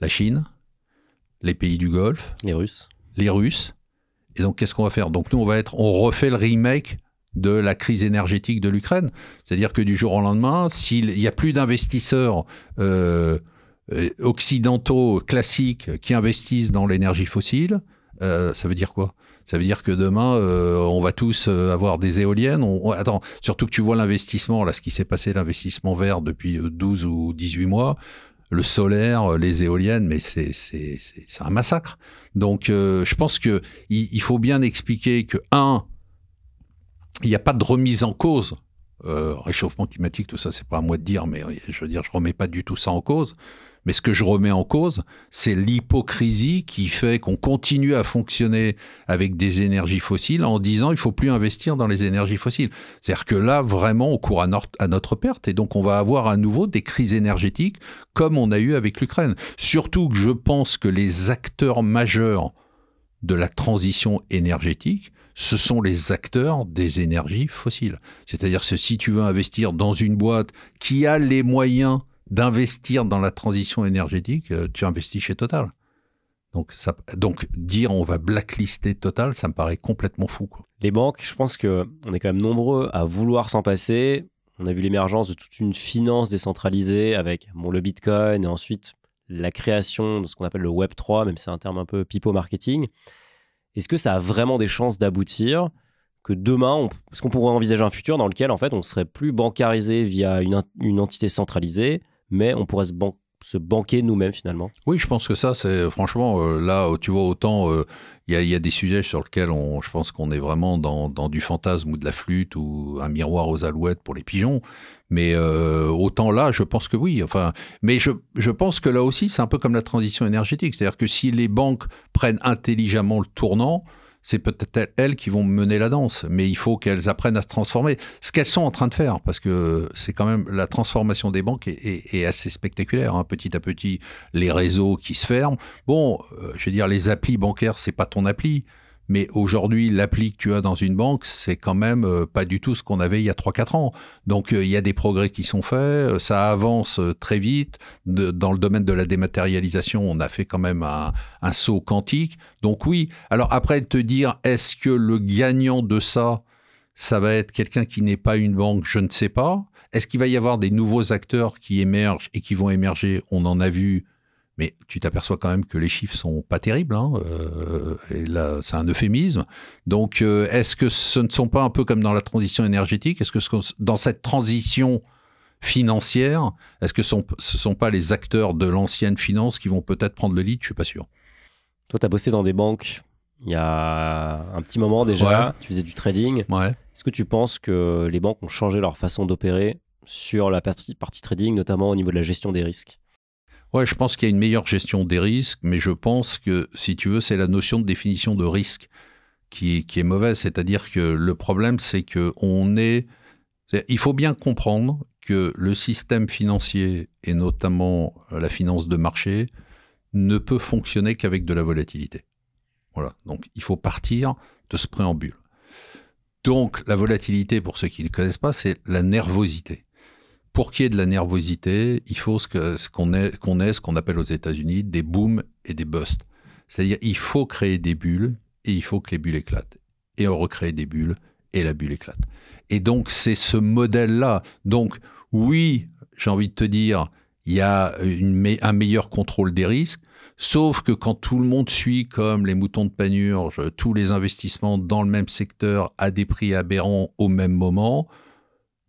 A: La Chine, les pays du Golfe, les Russes. Les Russes. Et donc, qu'est-ce qu'on va faire Donc, nous, on va être, on refait le remake de la crise énergétique de l'Ukraine. C'est-à-dire que du jour au lendemain, s'il n'y a plus d'investisseurs euh, euh, occidentaux classiques qui investissent dans l'énergie fossile, euh, ça veut dire quoi ça veut dire que demain, euh, on va tous avoir des éoliennes. attends, surtout que tu vois l'investissement, là, ce qui s'est passé, l'investissement vert depuis 12 ou 18 mois, le solaire, les éoliennes, mais c'est un massacre. Donc, je pense que il, faut bien expliquer que, un, il n'y a pas de remise en cause. réchauffement climatique, tout ça, c'est pas à moi de dire, mais je veux dire, je remets pas du tout ça en cause. Mais ce que je remets en cause, c'est l'hypocrisie qui fait qu'on continue à fonctionner avec des énergies fossiles en disant il faut plus investir dans les énergies fossiles. C'est-à-dire que là, vraiment, on court à, à, notre perte et donc on va avoir à nouveau des crises énergétiques comme on a eu avec l'Ukraine. Surtout que je pense que les acteurs majeurs de la transition énergétique, ce sont les acteurs des énergies fossiles. C'est-à-dire que si tu veux investir dans une boîte qui a les moyens d'investir dans la transition énergétique, euh, tu investis chez Total. Donc, dire on va blacklister Total, ça me paraît complètement fou. Les banques, je pense qu'on est quand même nombreux à vouloir s'en passer.
B: On a vu l'émergence de toute une finance décentralisée avec mon le Bitcoin et ensuite la création de ce qu'on appelle le Web 3, même si c'est un terme un peu pipo marketing. Est-ce que ça a vraiment des chances d'aboutir que demain, est-ce qu'on pourrait envisager un futur dans lequel en fait on serait plus bancarisé via une entité centralisée mais on pourrait se, banquer nous-mêmes finalement.
A: Oui, je pense que ça, c'est franchement euh, là, tu vois, autant il euh, y, a des sujets sur lesquels je pense qu'on est vraiment dans, du fantasme ou de la flûte ou un miroir aux alouettes pour les pigeons. Mais euh, autant là, je pense que oui. Enfin, mais je pense que là aussi, c'est un peu comme la transition énergétique. C'est-à-dire que si les banques prennent intelligemment le tournant, c'est peut-être elles qui vont mener la danse, mais il faut qu'elles apprennent à se transformer. Ce qu'elles sont en train de faire, parce que c'est quand même la transformation des banques est, assez spectaculaire. Hein. Petit à petit, les réseaux qui se ferment. Bon, euh, je veux dire, les applis bancaires, c'est pas ton appli. Mais aujourd'hui, l'appli que tu as dans une banque, c'est quand même euh, pas du tout ce qu'on avait il y a 3-4 ans. Donc euh, il y a des progrès qui sont faits, euh, ça avance très vite. dans le domaine de la dématérialisation, on a fait quand même un, un saut quantique. Donc oui, alors après te dire, est-ce que le gagnant de ça, ça va être quelqu'un qui n'est pas une banque, je ne sais pas. Est-ce qu'il va y avoir des nouveaux acteurs qui émergent et qui vont émerger On en a vu mais tu t'aperçois quand même que les chiffres sont pas terribles. Hein, euh, là, c'est un euphémisme. Donc, euh, est-ce que ce ne sont pas un peu comme dans la transition énergétique Est-ce que dans cette transition financière, est-ce que ce ne sont pas les acteurs de l'ancienne finance qui vont peut-être prendre le lead Je suis pas sûr. Toi, tu as bossé dans des banques il y a
B: un petit moment déjà. Tu faisais du trading. Est-ce que tu penses que les banques ont changé leur façon
A: d'opérer sur la partie trading, notamment au niveau de la gestion des risques Ouais, je pense qu'il y a une meilleure gestion des risques, mais je pense que, si tu veux, c'est la notion de définition de risque qui, est mauvaise. C'est-à-dire que le problème, c'est que on est. Il faut bien comprendre que le système financier, et notamment euh, la finance de marché, ne peut fonctionner qu'avec de la volatilité. Voilà. Donc, il faut partir de ce préambule. Donc, la volatilité, pour ceux qui ne connaissent pas, c'est la nervosité pour qu'il y ait de la nervosité, il faut ce qu'on ait, ce qu'on appelle aux États-Unis des booms et des busts. C'est-à-dire, il faut créer des bulles et il faut que les bulles éclatent. Et on recrée des bulles et la bulle éclate. Et donc, c'est ce modèle-là. Donc, oui, j'ai envie de te dire, il y a un meilleur contrôle des risques, sauf que quand tout le monde suit comme les moutons de panurge, tous les investissements dans le même secteur à des prix aberrants au même moment,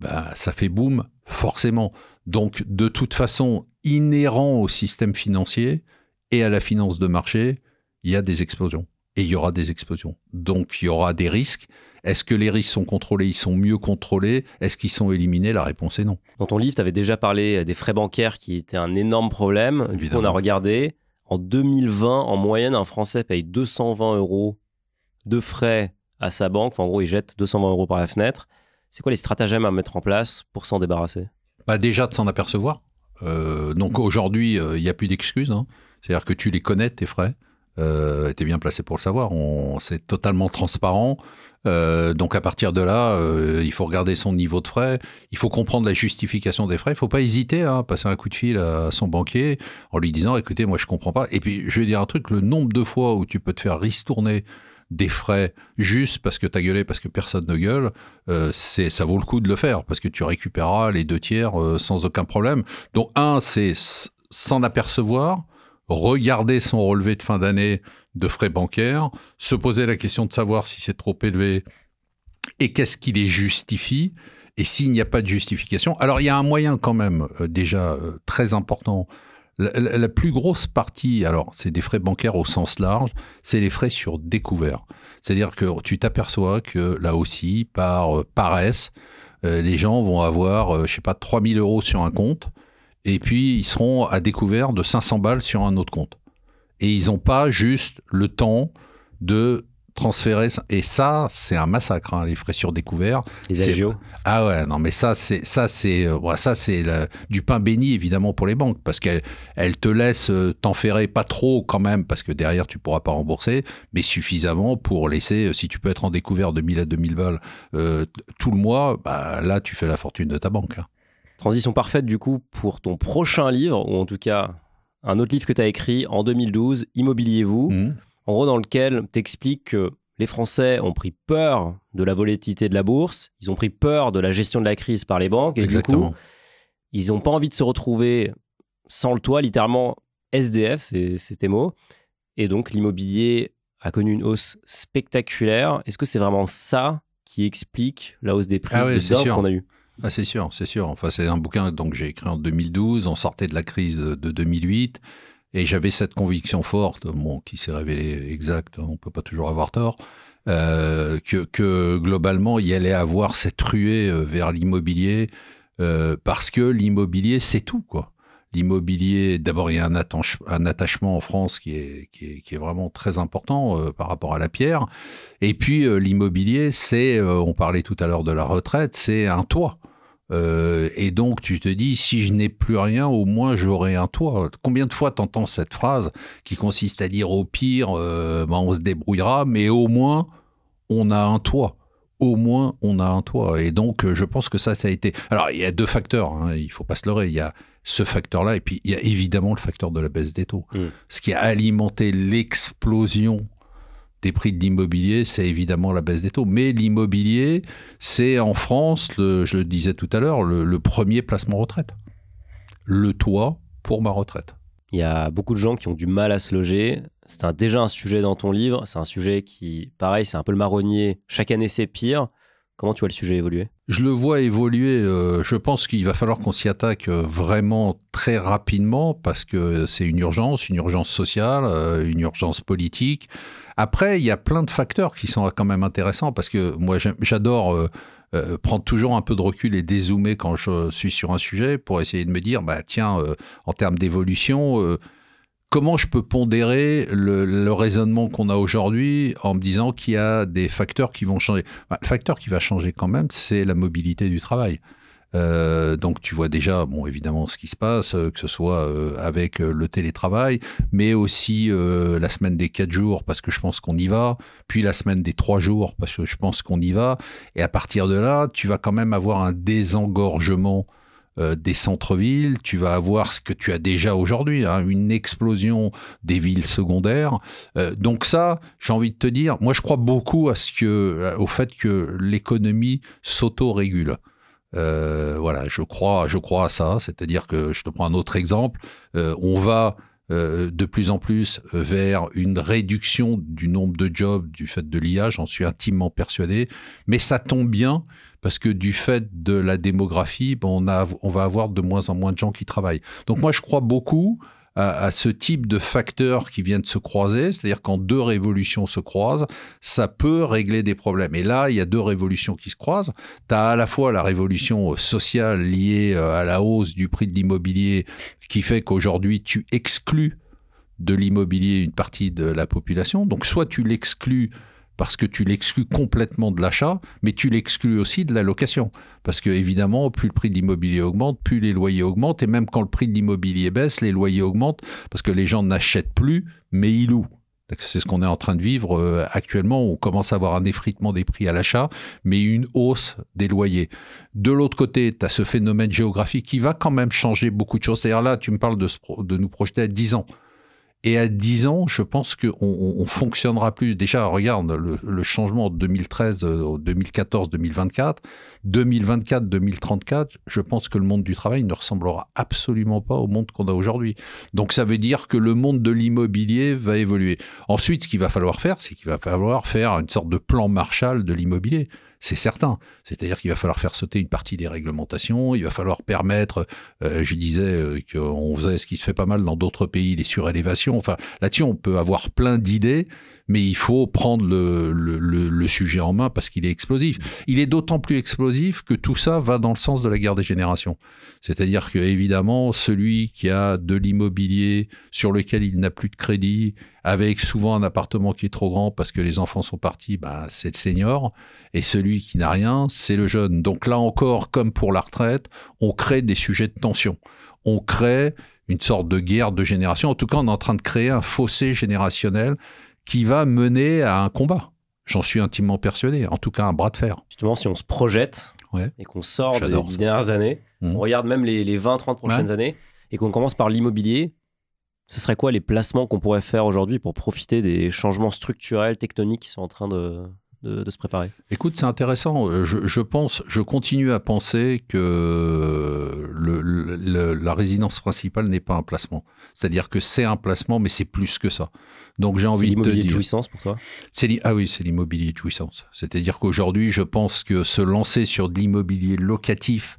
A: ben, ça fait boom forcément. Donc, de toute façon, inhérent au système financier et à la finance de marché, il y a des explosions. Et il y aura des explosions. Donc, il y aura des risques. Est-ce que les risques sont contrôlés Ils sont mieux contrôlés Est-ce qu'ils sont éliminés La réponse est non.
B: Dans ton livre, tu avais déjà parlé des frais bancaires qui étaient un énorme problème. Du coup, on a regardé. En 2020, en moyenne, un Français paye 220 euros de frais à sa banque. en gros, il jette 220 euros par la fenêtre. C'est quoi les stratagèmes à mettre en place
A: pour s'en débarrasser Pas bah, Déjà de s'en apercevoir. Euh, donc aujourd'hui, euh, il n'y a plus d'excuses. Hein. C'est-à-dire que tu les connais, tes frais. Euh, tu es bien placé pour le savoir. C'est totalement transparent. donc à partir de là, il faut regarder son niveau de frais, il faut comprendre la justification des frais, il faut pas hésiter hein, à passer un coup de fil à son banquier en lui disant écoutez, moi je comprends pas. Et puis je vais dire un truc, le nombre de fois où tu peux te faire ristourner des frais juste parce que as gueulé, parce que personne ne gueule, euh, c'est ça vaut le coup de le faire parce que tu récupéreras les deux tiers euh, sans aucun problème. Donc un, c'est s'en apercevoir, regarder son relevé de fin d'année de frais bancaires, se poser la question de savoir si c'est trop élevé et qu'est-ce qui les justifie. Et s'il n'y a pas de justification, alors il y a un moyen quand même euh, déjà très important la, plus grosse partie, alors c'est des frais bancaires au sens large, c'est les frais sur découvert. C'est-à-dire que tu t'aperçois que là aussi, par euh, paresse, euh, les gens vont avoir, euh, je sais pas, 3000 euros sur un compte, et puis ils seront à découvert de 500 balles sur un autre compte. Et ils n'ont pas juste le temps de transférer. Et ça, c'est un massacre, hein, les frais sur découvert. Les agios. Ah ouais, non, mais ça, c'est ça, c'est euh, ça, c'est du pain béni évidemment pour les banques parce qu'elles elle te laissent euh, t'enferrer pas trop quand même parce que derrière tu pourras pas rembourser, mais suffisamment pour laisser, euh, si tu peux être en découvert de 1000 à 2000 balles tout le mois, bah, là tu fais la fortune de ta banque. Hein. Transition parfaite du coup pour ton prochain
B: livre ou en tout cas un autre livre que tu as écrit en 2012, Immobilier-vous. Mmh en gros dans lequel t'expliques que les Français ont pris peur de la volatilité de la bourse, ils ont pris peur de la gestion de la crise par les banques, et du coup, ils n'ont pas envie de se retrouver sans le toit, littéralement SDF, c'est tes mots. Et donc l'immobilier a connu une hausse spectaculaire. Est-ce que c'est vraiment ça qui explique la hausse des prix ah de qu'on a eu
A: ah, c'est sûr, c'est sûr. Enfin, c'est un bouquin donc j'ai écrit en 2012. On sortait de la crise de 2008. Et j'avais cette conviction forte, qui s'est révélée exacte, on ne peut pas toujours avoir tort, euh, que, globalement, il y allait avoir cette ruée euh, vers l'immobilier, euh, parce que l'immobilier, c'est tout, quoi. L'immobilier, d'abord, il y a un, attachement en France qui est, vraiment très important par rapport à la pierre. Et puis, l'immobilier, c'est, on parlait tout à l'heure de la retraite, c'est un toit. Euh, et donc tu te dis, si je n'ai plus rien, au moins j'aurai un toit. Combien de fois t'entends cette phrase qui consiste à dire au pire, euh, ben, on se débrouillera, mais au moins on a un toit. Au moins on a un toit. Et donc euh, je pense que ça, ça a été... Alors il y a deux facteurs, hein, il faut pas se leurrer. Il y a ce facteur-là, et puis il y a évidemment le facteur de la baisse des taux. Mmh. Ce qui a alimenté l'explosion des prix de l'immobilier, c'est évidemment la baisse des taux. Mais l'immobilier, c'est en France, je le disais tout à l'heure, le, premier placement retraite. Le toit pour ma retraite. Il y a beaucoup
B: de gens qui ont du mal à se loger. C'est déjà un sujet dans ton livre. C'est un sujet qui, pareil, c'est un peu le marronnier. Chaque année, c'est pire. Comment tu vois le sujet évoluer
A: Je le vois évoluer. Euh, je pense qu'il va falloir qu'on s'y attaque euh, vraiment très rapidement parce que c'est une urgence, une urgence sociale, euh, une urgence politique. Après, il y a plein de facteurs qui sont quand même intéressants parce que moi, j'adore euh, euh, prendre toujours un peu de recul et dézoomer quand je suis sur un sujet pour essayer de me dire, bah, tiens, euh, en termes d'évolution, comment je peux pondérer le, raisonnement qu'on a aujourd'hui en me disant qu'il y a des facteurs qui vont changer bah, Le facteur qui va changer quand même, c'est la mobilité du travail. Euh, donc tu vois déjà, bon, évidemment, ce qui se passe, euh, que ce soit euh, avec le télétravail, mais aussi la semaine des 4 jours, parce que je pense qu'on y va, puis la semaine des 3 jours, parce que je pense qu'on y va. Et à partir de là, tu vas quand même avoir un désengorgement des centres-villes, tu vas avoir ce que tu as déjà aujourd'hui, hein, une explosion des villes secondaires. donc ça, j'ai envie de te dire, moi je crois beaucoup à que, au fait que l'économie s'auto-régule, euh, voilà, je crois, je crois à ça. C'est-à-dire que je te prends un autre exemple. Euh, on va euh, de plus en plus vers une réduction du nombre de jobs du fait de l'IA. J'en suis intimement persuadé. Mais ça tombe bien parce que du fait de la démographie, ben, on va avoir de moins en moins de gens qui travaillent. Donc moi, je crois beaucoup à, ce type de facteurs qui viennent se croiser, c'est-à-dire quand deux révolutions se croisent, ça peut régler des problèmes. Et là, il y a deux révolutions qui se croisent. Tu as à la fois la révolution euh, sociale liée euh, à la hausse du prix de l'immobilier qui fait qu'aujourd'hui, tu exclus de l'immobilier une partie de la population. Donc soit tu l'exclus parce que tu l'exclus complètement de l'achat, mais tu l'exclus aussi de la location. Parce que évidemment, plus le prix de l'immobilier augmente, plus les loyers augmentent, et même quand le prix de l'immobilier baisse, les loyers augmentent, parce que les gens n'achètent plus, mais ils louent. C'est ce qu'on est en train de vivre euh, actuellement. On commence à avoir un effritement des prix à l'achat, mais une hausse des loyers. De l'autre côté, tu as ce phénomène géographique qui va quand même changer beaucoup de choses. C'est-à-dire là, tu me parles de, de nous projeter à 10 ans. Et à 10 ans, je pense qu'on on fonctionnera plus. Déjà, regarde le, changement de 2013, 2014, 2024, 2024, 2034. Je pense que le monde du travail ne ressemblera absolument pas au monde qu'on a aujourd'hui. Donc, ça veut dire que le monde de l'immobilier va évoluer. Ensuite, ce qu'il va falloir faire, c'est qu'il va falloir faire une sorte de plan Marshall de l'immobilier c'est certain. C'est-à-dire qu'il va falloir faire sauter une partie des réglementations, il va falloir permettre, euh, je disais euh, qu'on faisait ce qui se fait pas mal dans d'autres pays, les surélévations. Enfin, là-dessus, on peut avoir plein d'idées, mais il faut prendre le, le sujet en main parce qu'il est explosif. Il est d'autant plus explosif que tout ça va dans le sens de la guerre des générations. C'est-à-dire que, évidemment, celui qui a de l'immobilier sur lequel il n'a plus de crédit, avec souvent un appartement qui est trop grand parce que les enfants sont partis, bah, c'est le senior, et celui qui n'a rien, c'est le jeune. Donc là encore, comme pour la retraite, on crée des sujets de tension. On crée une sorte de guerre de génération. En tout cas, on est en train de créer un fossé générationnel qui va mener à un combat. J'en suis intimement persuadé, en tout cas un bras de fer. Justement, si on se projette
B: et qu'on sort des, dernières années, on mmh. regarde même les, 20-30 prochaines années et qu'on commence par l'immobilier, ce serait quoi les placements qu'on pourrait faire aujourd'hui pour profiter des changements structurels, tectoniques qui sont en train de,
A: se préparer Écoute, c'est intéressant. Euh, je, pense, je continue à penser que la résidence principale n'est pas un placement. C'est-à-dire que c'est un placement, mais c'est plus que ça. Donc j'ai envie l'immobilier de jouissance pour toi Ah oui, c'est l'immobilier de jouissance. C'est-à-dire qu'aujourd'hui, je pense que se lancer sur de l'immobilier locatif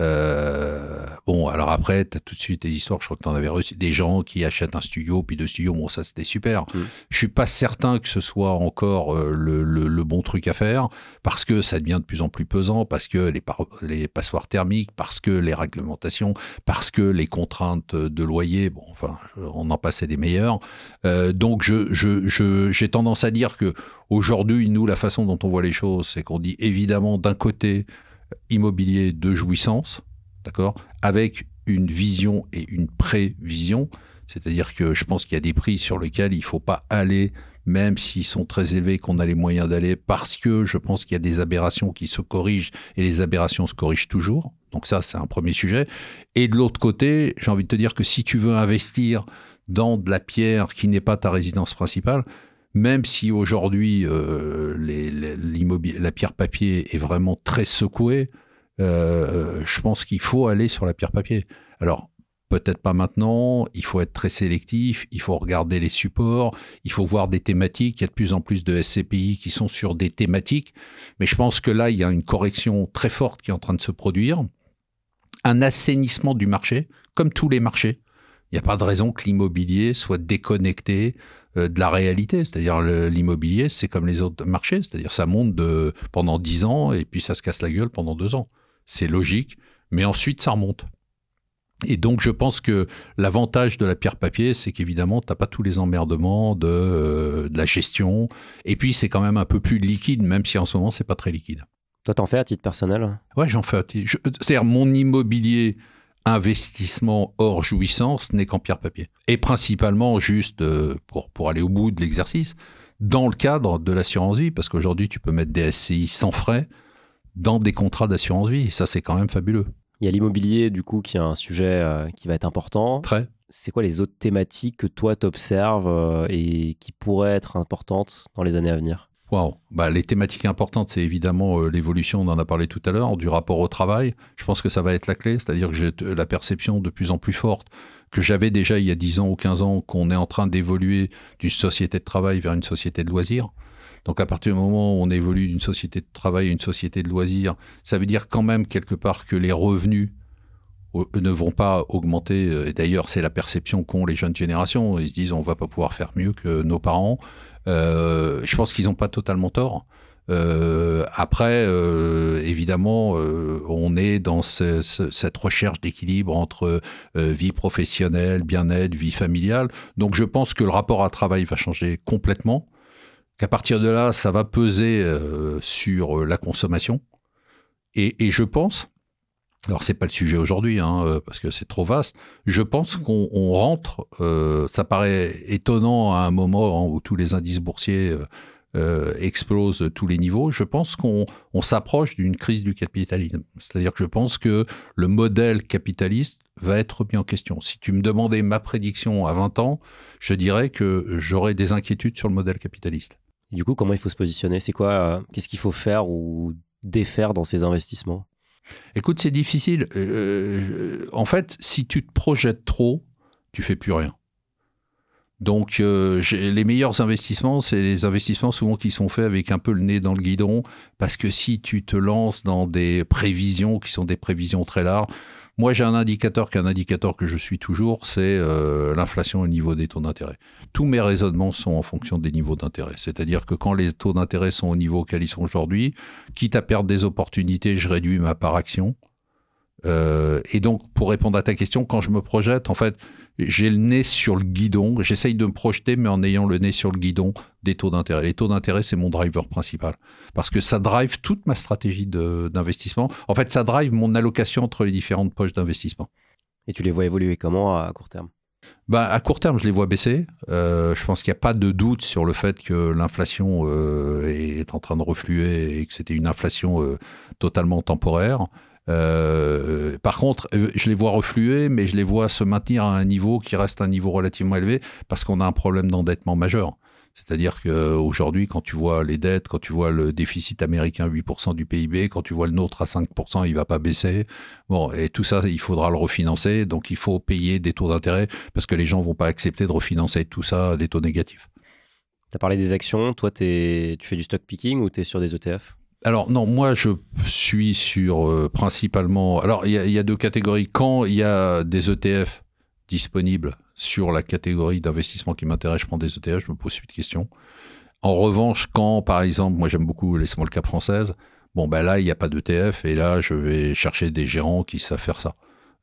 A: euh, bon, alors après, tu as tout de suite des histoires, je crois que tu en avais reçu, des gens qui achètent un studio, puis deux studios, bon, ça c'était super. Mm. Je suis pas certain que ce soit encore euh, le, bon truc à faire, parce que ça devient de plus en plus pesant, parce que les, passoires thermiques, parce que les réglementations, parce que les contraintes de loyer, bon, enfin, on en passait des meilleurs. Euh, donc, j'ai tendance à dire que aujourd'hui, nous, la façon dont on voit les choses, c'est qu'on dit évidemment d'un côté, immobilier de jouissance, d'accord, avec une vision et une prévision. C'est-à-dire que je pense qu'il y a des prix sur lesquels il ne faut pas aller, même s'ils sont très élevés, qu'on a les moyens d'aller, parce que je pense qu'il y a des aberrations qui se corrigent, et les aberrations se corrigent toujours. Donc ça, c'est un premier sujet. Et de l'autre côté, j'ai envie de te dire que si tu veux investir dans de la pierre qui n'est pas ta résidence principale, même si aujourd'hui euh, la pierre papier est vraiment très secouée, euh, je pense qu'il faut aller sur la pierre papier. Alors, peut-être pas maintenant, il faut être très sélectif, il faut regarder les supports, il faut voir des thématiques, il y a de plus en plus de SCPI qui sont sur des thématiques, mais je pense que là, il y a une correction très forte qui est en train de se produire, un assainissement du marché, comme tous les marchés. Il n'y a pas de raison que l'immobilier soit déconnecté euh, de la réalité. C'est-à-dire l'immobilier, c'est comme les autres marchés. C'est-à-dire ça monte de, pendant 10 ans et puis ça se casse la gueule pendant 2 ans. C'est logique, mais ensuite ça remonte. Et donc je pense que l'avantage de la pierre papier, c'est qu'évidemment, tu n'as pas tous les emmerdements euh, de, la gestion. Et puis c'est quand même un peu plus liquide, même si en ce moment, c'est pas très liquide. Toi, t'en fais à titre personnel Ouais, j'en fais à titre. C'est-à-dire mon immobilier investissement hors jouissance n'est qu'en pierre-papier. Et principalement, juste euh, pour, pour aller au bout de l'exercice, dans le cadre de l'assurance vie, parce qu'aujourd'hui, tu peux mettre des SCI sans frais dans des contrats d'assurance vie. ça, c'est quand même fabuleux. Il y a l'immobilier, du coup, qui est un sujet euh, qui va être important. Très. C'est quoi les autres thématiques que toi, t'observes observes euh, et qui pourraient être importantes dans les années à venir Wow. Bah, les thématiques importantes, c'est évidemment euh, l'évolution, on en a parlé tout à l'heure, du rapport au travail. Je pense que ça va être la clé, c'est-à-dire que j'ai la perception de plus en plus forte que j'avais déjà il y a 10 ans ou 15 ans qu'on est en train d'évoluer d'une société de travail vers une société de loisirs. Donc à partir du moment où on évolue d'une société de travail à une société de loisirs, ça veut dire quand même quelque part que les revenus ne vont pas augmenter. Euh, d'ailleurs, c'est la perception qu'ont les jeunes générations. Ils se disent on va pas pouvoir faire mieux que nos parents. Euh, je pense qu'ils n'ont pas totalement tort. Euh, après, évidemment, on est dans cette recherche d'équilibre entre vie professionnelle, bien-être, vie familiale. Donc, je pense que le rapport à travail va changer complètement. Qu'à partir de là, ça va peser sur la consommation. et je pense, alors c'est pas le sujet aujourd'hui, hein, euh, parce que c'est trop vaste. Je pense mmh. qu'on rentre, euh, ça paraît étonnant à un moment où tous les indices boursiers euh, explosent tous les niveaux. Je pense qu'on s'approche d'une crise du capitalisme. C'est-à-dire que je pense que le modèle capitaliste va être mis en question. Si tu me demandais ma prédiction à 20 ans, je dirais que j'aurais des inquiétudes sur le modèle capitaliste. du coup, comment il faut se positionner C'est quoi Qu'est-ce qu'il faut faire ou défaire dans ces investissements Écoute, c'est difficile. Euh, euh, en fait, si tu te projettes trop, tu fais plus rien. Donc, euh, les meilleurs investissements, c'est les investissements souvent qui sont faits avec un peu le nez dans le guidon, parce que si tu te lances dans des prévisions qui sont des prévisions très larges, moi, j'ai un indicateur qu'un indicateur que je suis toujours, c'est euh, l'inflation au niveau des taux d'intérêt. Tous mes raisonnements sont en fonction des niveaux d'intérêt. C'est-à-dire que quand les taux d'intérêt sont au niveau auquel ils sont aujourd'hui, quitte à perdre des opportunités, je réduis ma part action. Euh, et donc, pour répondre à ta question, quand je me projette, en fait, j'ai le nez sur le guidon. J'essaye de me projeter, mais en ayant le nez sur le guidon des taux d'intérêt. Les taux d'intérêt, c'est mon driver principal. Parce que ça drive toute ma stratégie d'investissement. En fait, ça drive mon allocation entre les différentes poches d'investissement. Et tu les vois évoluer comment à court terme bah, à court terme, je les vois baisser. Euh, je pense qu'il n'y a pas de doute sur le fait que l'inflation euh, est en train de refluer et que c'était une inflation totalement temporaire. Euh, par contre, euh, je les vois refluer, mais je les vois se maintenir à un niveau qui reste un niveau relativement élevé parce qu'on a un problème d'endettement majeur. C'est-à-dire qu'aujourd'hui, euh, quand tu vois les dettes, quand tu vois le déficit américain 8% du PIB, quand tu vois le nôtre à 5%, il ne va pas baisser. Bon, et tout ça, il faudra le refinancer. Donc, il faut payer des taux d'intérêt parce que les gens vont pas accepter de refinancer tout ça à des taux négatifs. Tu as parlé des actions. Toi, es, tu fais du stock picking ou tu es sur des ETF alors non, moi je suis sur euh, principalement. Alors il y, a deux catégories. Quand il y a des ETF disponibles sur la catégorie d'investissement qui m'intéresse, je prends des ETF, je me pose suite de questions. En revanche, quand par exemple, moi j'aime beaucoup les small cap françaises, bon ben là il n'y a pas d'ETF et là je vais chercher des gérants qui savent faire ça.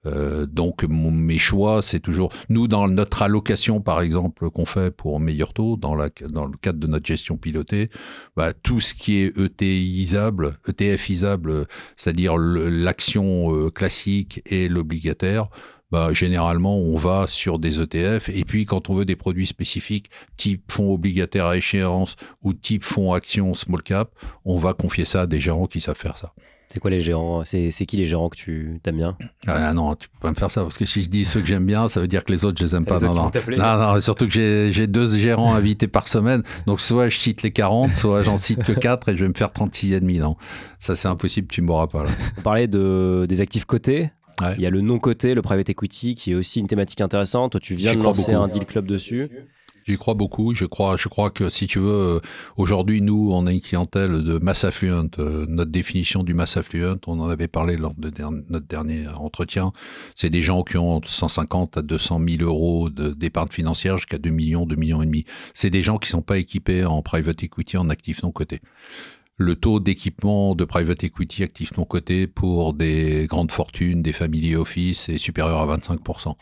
A: Euh, donc mes choix, c'est toujours nous dans notre allocation par exemple qu'on fait pour meilleur taux dans, le cadre de notre gestion pilotée, bah, tout ce qui est ETF-isable, e c'est-à-dire l'action euh, classique et l'obligataire. Bah, généralement, on va sur des ETF. Et puis, quand on veut des produits spécifiques, type fonds obligataires à échéance ou type fonds actions small cap, on va confier ça à des gérants qui savent faire ça. C'est quoi les gérants C'est qui les gérants que tu aimes bien Ah non, tu peux pas me faire ça, parce que si je dis ceux que j'aime bien, ça veut dire que les autres, je les aime pas. Non, non. non, surtout que j'ai deux gérants invités par semaine, donc soit je cite les 40, soit j'en cite que 4 et je vais me faire 36 et demi. ça c'est impossible, tu m'auras pas. Là. On parlait des actifs
B: cotés. Il y a le non coté, le private equity, qui est aussi une thématique intéressante. Toi, tu viens de lancer un deal club
A: dessus. J'y crois beaucoup. Je crois, je crois que si tu veux, euh, aujourd'hui, nous, on a une clientèle de mass affluent, euh, Notre définition du mass affluent, on en avait parlé lors de notre dernier entretien, c'est des gens qui ont 150 à 200 000 euros d'épargne financière jusqu'à 2 millions, 2 millions et demi. C'est des gens qui sont pas équipés en private equity, en actifs non cotés le taux d'équipement de private equity actif non côté pour des grandes fortunes, des family office est supérieur à 25%.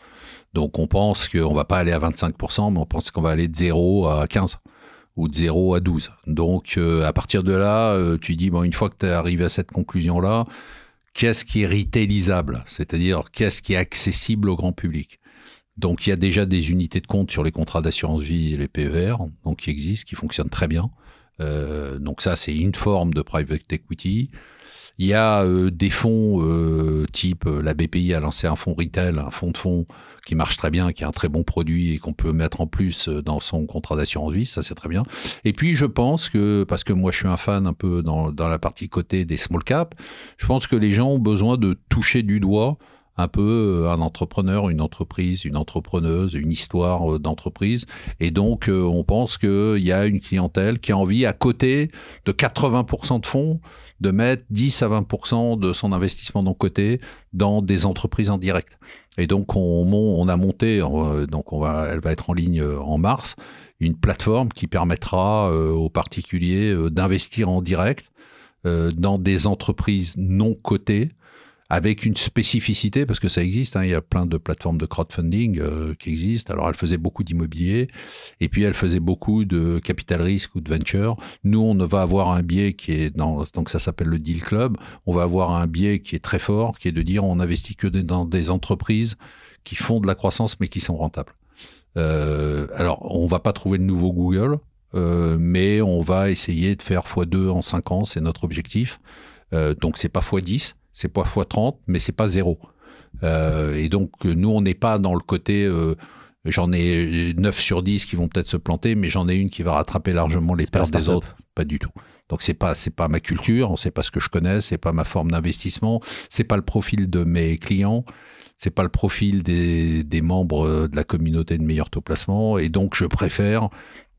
A: Donc on pense qu'on ne va pas aller à 25%, mais on pense qu'on va aller de 0 à 15 ou de 0 à 12. Donc euh, à partir de là, euh, tu dis, bon, une fois que tu es arrivé à cette conclusion-là, qu'est-ce qui est retailisable C'est-à-dire qu'est-ce qui est accessible au grand public donc il y a déjà des unités de compte sur les contrats d'assurance vie et les PVR, e donc qui existent, qui fonctionnent très bien. Euh, donc ça, c'est une forme de private equity. Il y a euh, des fonds euh, type la BPI a lancé un fonds retail, un fonds de fonds qui marche très bien, qui a un très bon produit et qu'on peut mettre en plus dans son contrat d'assurance vie, ça c'est très bien. Et puis je pense que, parce que moi je suis un fan un peu dans, dans la partie côté des small caps, je pense que les gens ont besoin de toucher du doigt un peu euh, un entrepreneur, une entreprise, une entrepreneuse, une histoire euh, d'entreprise. Et donc, euh, on pense qu'il y a une clientèle qui a envie, à côté de 80% de fonds, de mettre 10 à 20% de son investissement non coté dans des entreprises en direct. Et donc, on, a monté, donc elle va être en ligne en mars, une plateforme qui permettra aux particuliers d'investir en direct dans des entreprises non cotées avec une spécificité, parce que ça existe, hein, il y a plein de plateformes de crowdfunding euh, qui existent. Alors elle faisait beaucoup d'immobilier, et puis elle faisait beaucoup de capital risque ou de venture. Nous, on va avoir un biais qui est, dans, donc ça s'appelle le Deal Club, on va avoir un biais qui est très fort, qui est de dire on investit que dans des entreprises qui font de la croissance mais qui sont rentables. Euh, alors on va pas trouver le nouveau Google, euh, mais on va essayer de faire x2 en 5 ans, c'est notre objectif. donc c'est pas x10 c'est pas x30, mais c'est pas zéro. Euh, et donc, nous, on n'est pas dans le côté. Euh, j'en ai 9 euh, sur 10 qui vont peut-être se planter, mais j'en ai une qui va rattraper largement les pertes des autres. Pas du tout. Donc ce pas c'est pas ma culture, on sait pas ce que je connais, ce n'est pas ma forme d'investissement, ce n'est pas le profil de mes clients, ce n'est pas le profil des, membres de la communauté de meilleurs taux placement, et donc je préfère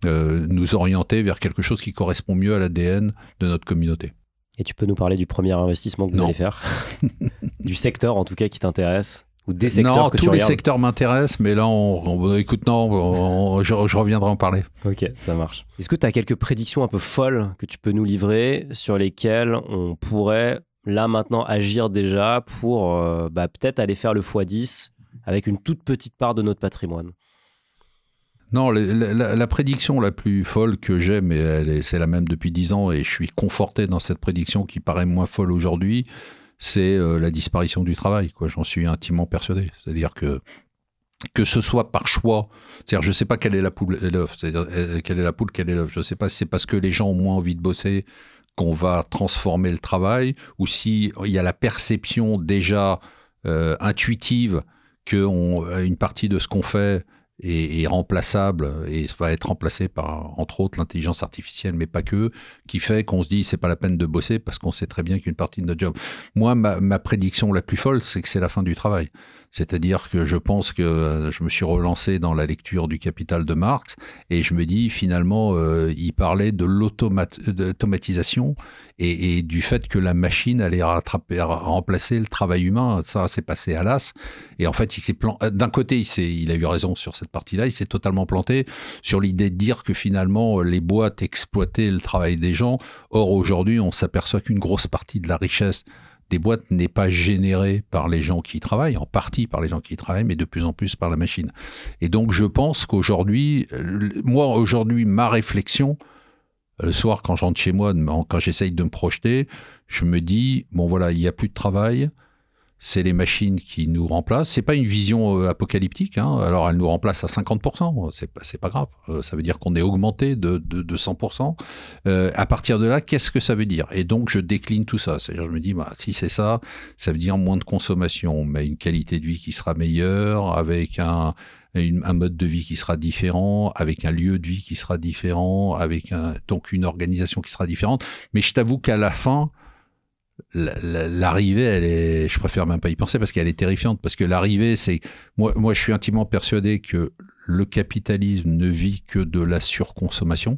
A: nous orienter vers quelque chose qui correspond mieux à l'ADN de notre communauté. Et tu peux nous parler du premier investissement que vous allez faire Du secteur
B: en tout cas qui t'intéresse ou des secteurs non, tous les secteurs
A: m'intéressent, mais là, on, bah, écoute, non, je, reviendrai en parler. Ok, ça marche. Est-ce que tu as quelques prédictions un peu folles que tu peux nous
B: livrer sur lesquelles on pourrait, là, maintenant, agir déjà pour euh, bah, peut-être aller faire le x10 avec une toute petite part de notre patrimoine
A: non, la, prédiction la plus folle que j'ai, mais c'est la même depuis 10 ans, et je suis conforté dans cette prédiction qui paraît moins folle aujourd'hui, c'est euh, la disparition du travail. J'en suis intimement persuadé. C'est-à-dire que que ce soit par choix, cest je ne sais pas quelle est la poule et euh, l'œuf, euh, quelle est la poule, quelle est l'œuf. Je ne sais pas si c'est parce que les gens ont moins envie de bosser qu'on va transformer le travail, ou si il y a la perception déjà intuitive qu'une partie de ce qu'on fait et, remplaçable et va être remplacé par entre autres l'intelligence artificielle mais pas que qui fait qu'on se dit c'est pas la peine de bosser parce qu'on sait très bien qu'une partie de notre job moi ma, ma prédiction la plus folle c'est que c'est la fin du travail c'est-à-dire que je pense que euh, je me suis relancé dans la lecture du Capital de Marx et je me dis finalement, euh, il parlait de l'automatisation et, du fait que la machine allait rattraper, remplacer le travail humain. Ça s'est passé à l'as. Et en fait, il s'est euh, d'un côté, il, il a eu raison sur cette partie-là, il s'est totalement planté sur l'idée de dire que finalement, les boîtes exploitaient le travail des gens. Or, aujourd'hui, on s'aperçoit qu'une grosse partie de la richesse des boîtes n'est pas générée par les gens qui y travaillent, en partie par les gens qui y travaillent, mais de plus en plus par la machine. Et donc je pense qu'aujourd'hui, euh, moi aujourd'hui, ma réflexion, euh, le soir quand j'entre chez moi, quand j'essaye de me projeter, je me dis, bon voilà, il n'y a plus de travail, c'est les machines qui nous remplacent. C'est pas une vision euh, apocalyptique. Hein. Alors elles nous remplacent à 50%. C'est pas, pas grave. Euh, ça veut dire qu'on est augmenté de, 100%. Euh, à partir de là, qu'est-ce que ça veut dire Et donc je décline tout ça. C'est-à-dire je me dis, bah, si c'est ça, ça veut dire moins de consommation, mais une qualité de vie qui sera meilleure, avec un un mode de vie qui sera différent, avec un lieu de vie qui sera différent, avec un, donc une organisation qui sera différente. Mais je t'avoue qu'à la fin, l'arrivée, elle est, je préfère même pas y penser parce qu'elle est terrifiante. Parce que l'arrivée, c'est, moi, moi, je suis intimement persuadé que le capitalisme ne vit que de la surconsommation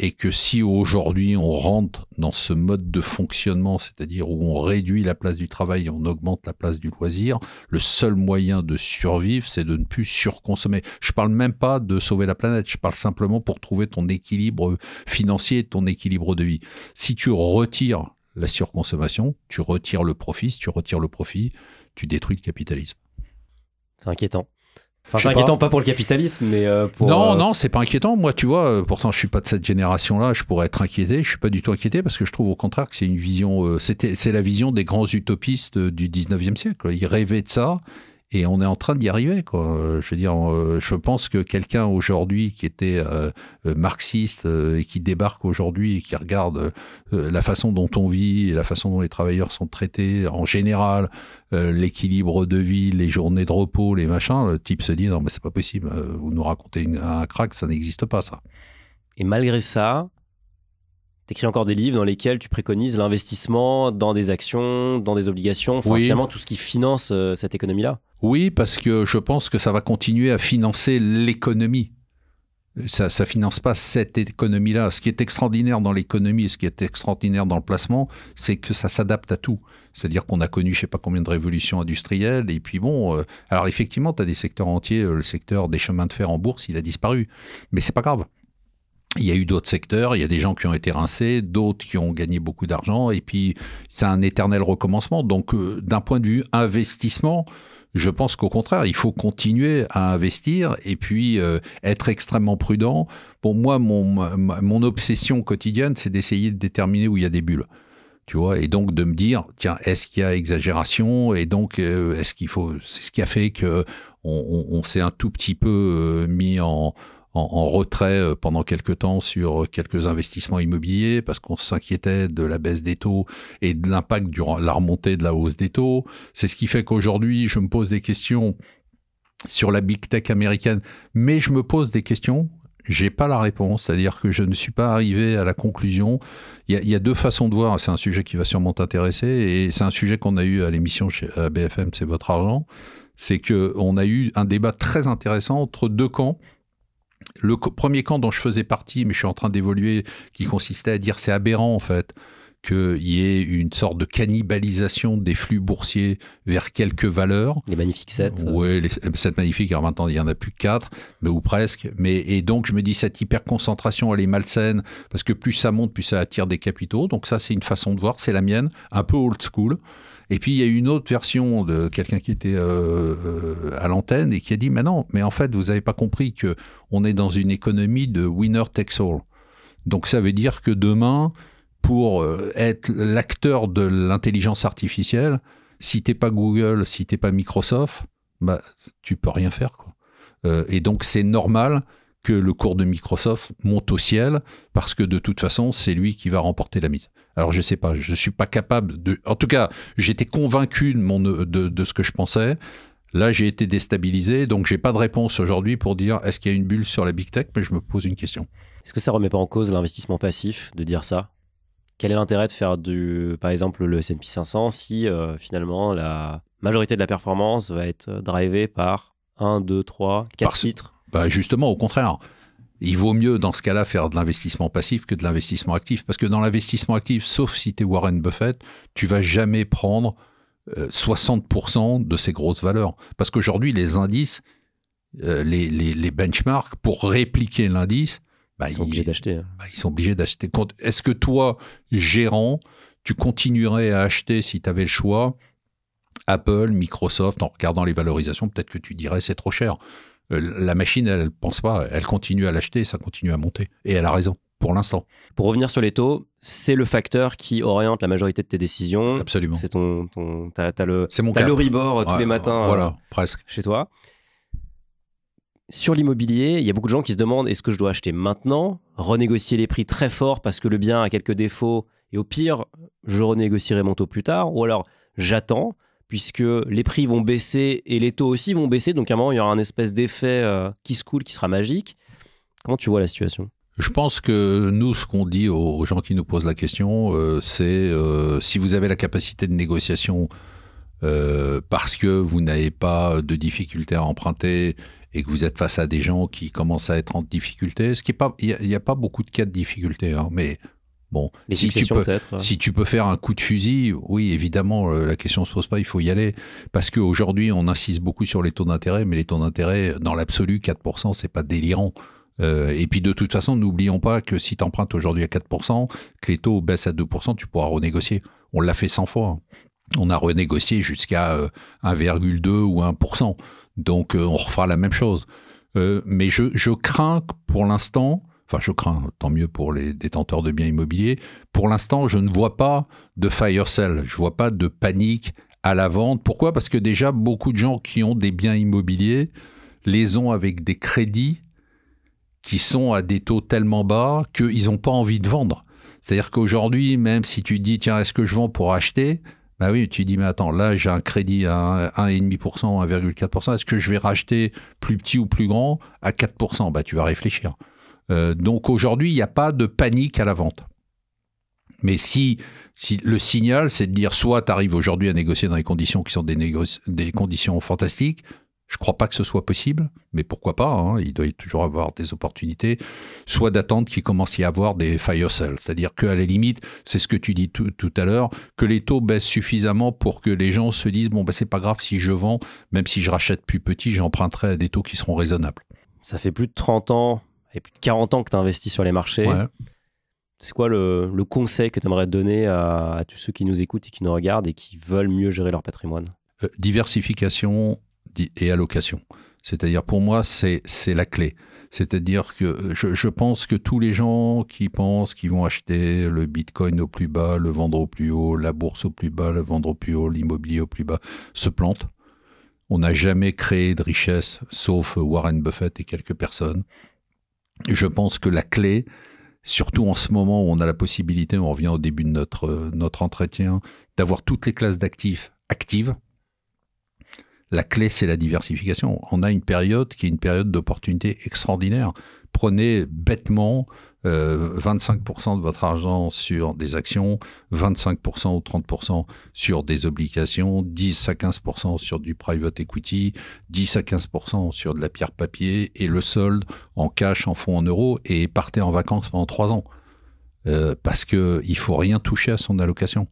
A: et que si aujourd'hui on rentre dans ce mode de fonctionnement, c'est-à-dire où on réduit la place du travail et on augmente la place du loisir, le seul moyen de survivre, c'est de ne plus surconsommer. Je parle même pas de sauver la planète, je parle simplement pour trouver ton équilibre financier, et ton équilibre de vie. Si tu retires la surconsommation, tu retires le profit, si tu retires le profit, tu détruis le capitalisme. C'est inquiétant. Enfin, c'est inquiétant
B: pas... pour le capitalisme, mais euh,
A: pour. Non, euh, non, c'est pas inquiétant. Moi, tu vois, euh, pourtant, je suis pas de cette génération-là. Je pourrais être inquiété. Je suis pas du tout inquiété parce que je trouve au contraire que c'est une vision. C'était, c'est la vision des grands utopistes du 19e siècle. Ils rêvaient de ça et on est en train d'y arriver. Quoi. Euh, je veux dire, euh, je pense que quelqu'un aujourd'hui qui était euh, marxiste et qui débarque aujourd'hui et qui regarde la façon dont on vit, et la façon dont les travailleurs sont traités en général, l'équilibre de vie, les journées de repos, les machins, le type se dit non mais c'est pas possible. Vous nous racontez un crack, ça n'existe pas ça. Et malgré ça,
B: T'écris encore des livres dans lesquels tu préconises l'investissement dans des actions, dans des obligations, finalement
A: tout ce qui finance euh, cette économie-là. Oui, parce que je pense que ça va continuer à financer l'économie. Ça ne finance pas cette économie-là. Ce qui est extraordinaire dans l'économie et ce qui est extraordinaire dans le placement, c'est que ça s'adapte à tout. C'est-à-dire qu'on a connu je ne sais pas combien de révolutions industrielles. Et puis bon, euh, alors effectivement, tu as des secteurs entiers. Euh, le secteur des chemins de fer en bourse, il a disparu. Mais c'est pas grave il y a eu d'autres secteurs, il y a des gens qui ont été rincés, d'autres qui ont gagné beaucoup d'argent, et puis c'est un éternel recommencement. Donc euh, d'un point de vue investissement, je pense qu'au contraire, il faut continuer à investir et puis euh, être extrêmement prudent. Pour moi, mon, obsession quotidienne, c'est d'essayer de déterminer où il y a des bulles. Tu vois, et donc de me dire, tiens, est-ce qu'il y a exagération Et donc, euh, est-ce qu'il faut. C'est ce qui a fait que on s'est un tout petit peu mis en en, retrait euh, pendant quelques temps sur euh, quelques investissements immobiliers parce qu'on s'inquiétait de la baisse des taux et de l'impact durant la remontée de la hausse des taux. C'est ce qui fait qu'aujourd'hui, je me pose des questions sur la big tech américaine, mais je me pose des questions. J'ai pas la réponse, c'est-à-dire que je ne suis pas arrivé à la conclusion. Il y, a deux façons de voir. C'est un sujet qui va sûrement t'intéresser et c'est un sujet qu'on a eu à l'émission chez BFM, c'est votre argent. C'est que on a eu un débat très intéressant entre deux camps le premier camp dont je faisais partie, mais je suis en train d'évoluer, qui consistait à dire c'est aberrant en fait qu'il y ait une sorte de cannibalisation des flux boursiers vers quelques valeurs. Les magnifiques 7. Oui, les 7 magnifiques, alors maintenant il n'y en a plus que 4, mais, ou presque. Mais, et donc je me dis, cette hyperconcentration, elle est malsaine, parce que plus ça monte, plus ça attire des capitaux. Donc ça, c'est une façon de voir, c'est la mienne, un peu old school. Et puis il y a une autre version de quelqu'un qui était euh, euh, à l'antenne et qui a dit "Mais non, mais en fait, vous n'avez pas compris que on est dans une économie de winner takes all. Donc ça veut dire que demain, pour euh, être l'acteur de l'intelligence artificielle, si t'es pas Google, si t'es pas Microsoft, bah tu peux rien faire quoi. Euh, et donc c'est normal que le cours de Microsoft monte au ciel parce que de toute façon c'est lui qui va remporter la mise. Alors je sais pas, je suis pas capable de. En tout cas, j'étais convaincu de, mon, de, de ce que je pensais. Là, j'ai été déstabilisé, donc j'ai pas de réponse aujourd'hui pour dire est-ce qu'il y a une bulle sur la big tech, mais je me pose une question. Est-ce que ça remet pas en cause l'investissement passif de dire ça
B: quel est l'intérêt de faire du, par exemple, le S&P 500 si euh, finalement la
A: majorité de la performance va être euh, drivée par 1, 2, 3, 4 titres bah, Justement, au contraire. Il vaut mieux dans ce cas-là faire de l'investissement passif que de l'investissement actif. Parce que dans l'investissement actif, sauf si tu es Warren Buffett, tu vas jamais prendre 60% euh, de ces grosses valeurs. Parce qu'aujourd'hui, les indices, les benchmarks, pour répliquer l'indice, bah, hein. bah, ils sont obligés d'acheter. ils sont obligés d'acheter. Est-ce que toi, gérant, tu continuerais à acheter si tu avais le choix Apple, Microsoft, en regardant les valorisations, peut-être que tu dirais c'est trop cher. Euh, la machine, elle ne pense pas, elle continue à l'acheter ça continue à monter. Et elle a raison, pour l'instant. Pour revenir sur les taux,
B: c'est le facteur qui oriente la majorité de tes décisions. Absolument. C'est ton, le, c'est mon le rebord euh, tous les matins. Voilà, presque. Chez toi sur l'immobilier, il y a beaucoup de gens qui se demandent est-ce que je dois acheter maintenant, renégocier les prix très fort parce que le bien a quelques défauts et au pire, je renégocierai mon taux plus tard, ou alors j'attends puisque les prix vont baisser et les taux aussi vont baisser, donc à un moment il y aura un espèce d'effet euh, qui se coule qui sera magique.
A: Comment tu vois la situation je pense que nous, ce qu'on dit aux gens qui nous posent la question, euh, c'est euh, si vous avez la capacité de négociation parce que vous n'avez pas de difficultés à emprunter et que vous êtes face à des gens qui commencent à être en difficulté, ce qui pas, il n'y a, pas beaucoup de cas de difficulté, hein, mais bon, si tu, peux, euh. si tu peux faire un coup de fusil, oui, évidemment, euh, la question se pose pas, il faut y aller, parce qu'aujourd'hui, on insiste beaucoup sur les taux d'intérêt, mais les taux d'intérêt, dans l'absolu, 4%, c'est pas délirant. Euh, et puis de toute façon, n'oublions pas que si tu empruntes aujourd'hui à 4%, que les taux baissent à 2%, tu pourras renégocier. On l'a fait 100 fois. On a renégocié jusqu'à 1,2 ou 1%. Donc euh, on refera la même chose. Euh, mais je, crains pour l'instant enfin je crains, tant mieux pour les détenteurs de biens immobiliers, pour l'instant je ne vois pas de fire sale, je ne vois pas de panique à la vente. Pourquoi Parce que déjà beaucoup de gens qui ont des biens immobiliers les ont avec des crédits qui sont à des taux tellement bas qu'ils n'ont pas envie de vendre. C'est-à-dire qu'aujourd'hui, même si tu dis, tiens, est-ce que je vends pour acheter bah oui, tu dis, mais attends, là j'ai un crédit à 1,5%, 1,4%, est-ce que je vais racheter plus petit ou plus grand à 4% Bah tu vas réfléchir. Euh, donc aujourd'hui, il n'y a pas de panique à la vente. Mais si, si le signal, c'est de dire soit tu arrives aujourd'hui à négocier dans des conditions qui sont des, des conditions fantastiques, je ne crois pas que ce soit possible, mais pourquoi pas hein. Il doit y toujours avoir des opportunités, soit d'attendre qu'il commence à y avoir des fire sales, c'est-à-dire qu'à la limite, c'est ce que tu dis tout, à l'heure, que les taux baissent suffisamment pour que les gens se disent bon ben c'est pas grave si je vends, même si je rachète plus petit, j'emprunterai des taux qui seront raisonnables. Ça fait plus de 30 ans et plus de 40 ans que tu investis sur les marchés. C'est quoi le,
B: conseil que tu aimerais donner à, tous ceux qui nous écoutent et qui nous regardent et qui veulent mieux gérer leur patrimoine
A: euh, Diversification, et allocation. C'est-à-dire, pour moi, c'est la clé. C'est-à-dire que euh, je, pense que tous les gens qui pensent qu'ils vont acheter le bitcoin au plus bas, le vendre au plus haut, la bourse au plus bas, le vendre au plus haut, l'immobilier au plus bas, se plantent. On n'a jamais créé de richesse, sauf Warren Buffett et quelques personnes. Je pense que la clé, surtout en ce moment où on a la possibilité, on revient au début de notre, euh, notre entretien, d'avoir toutes les classes d'actifs actives, la clé, c'est la diversification. On a une période qui est une période d'opportunité extraordinaire. Prenez bêtement 25% euh, de votre argent sur des actions, 25% ou 30% sur des obligations, 10 à 15% sur du private equity, 10 à 15% sur de la pierre papier et le solde en cash, en fonds en euros et partez en vacances pendant 3 ans. Euh, parce qu'il ne faut rien toucher à son allocation.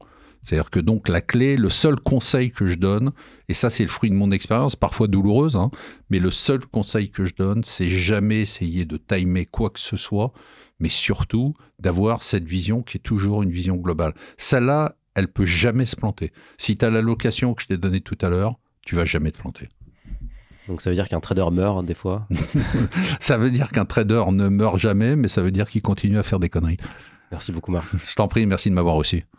A: C'est-à-dire que donc la clé, le seul conseil que je donne, et ça c'est le fruit de mon expérience, parfois douloureuse, hein, mais le seul conseil que je donne, c'est jamais essayer de timer quoi que ce soit, mais surtout d'avoir cette vision qui est toujours une vision globale. Celle-là, elle peut jamais se planter. Si tu as la location que je t'ai donnée tout à l'heure, tu vas jamais te planter. Donc ça veut dire qu'un trader meurt des fois Ça veut dire qu'un trader ne meurt jamais, mais ça veut dire qu'il continue à faire des conneries. Merci beaucoup Marc. Je t'en prie, merci de m'avoir aussi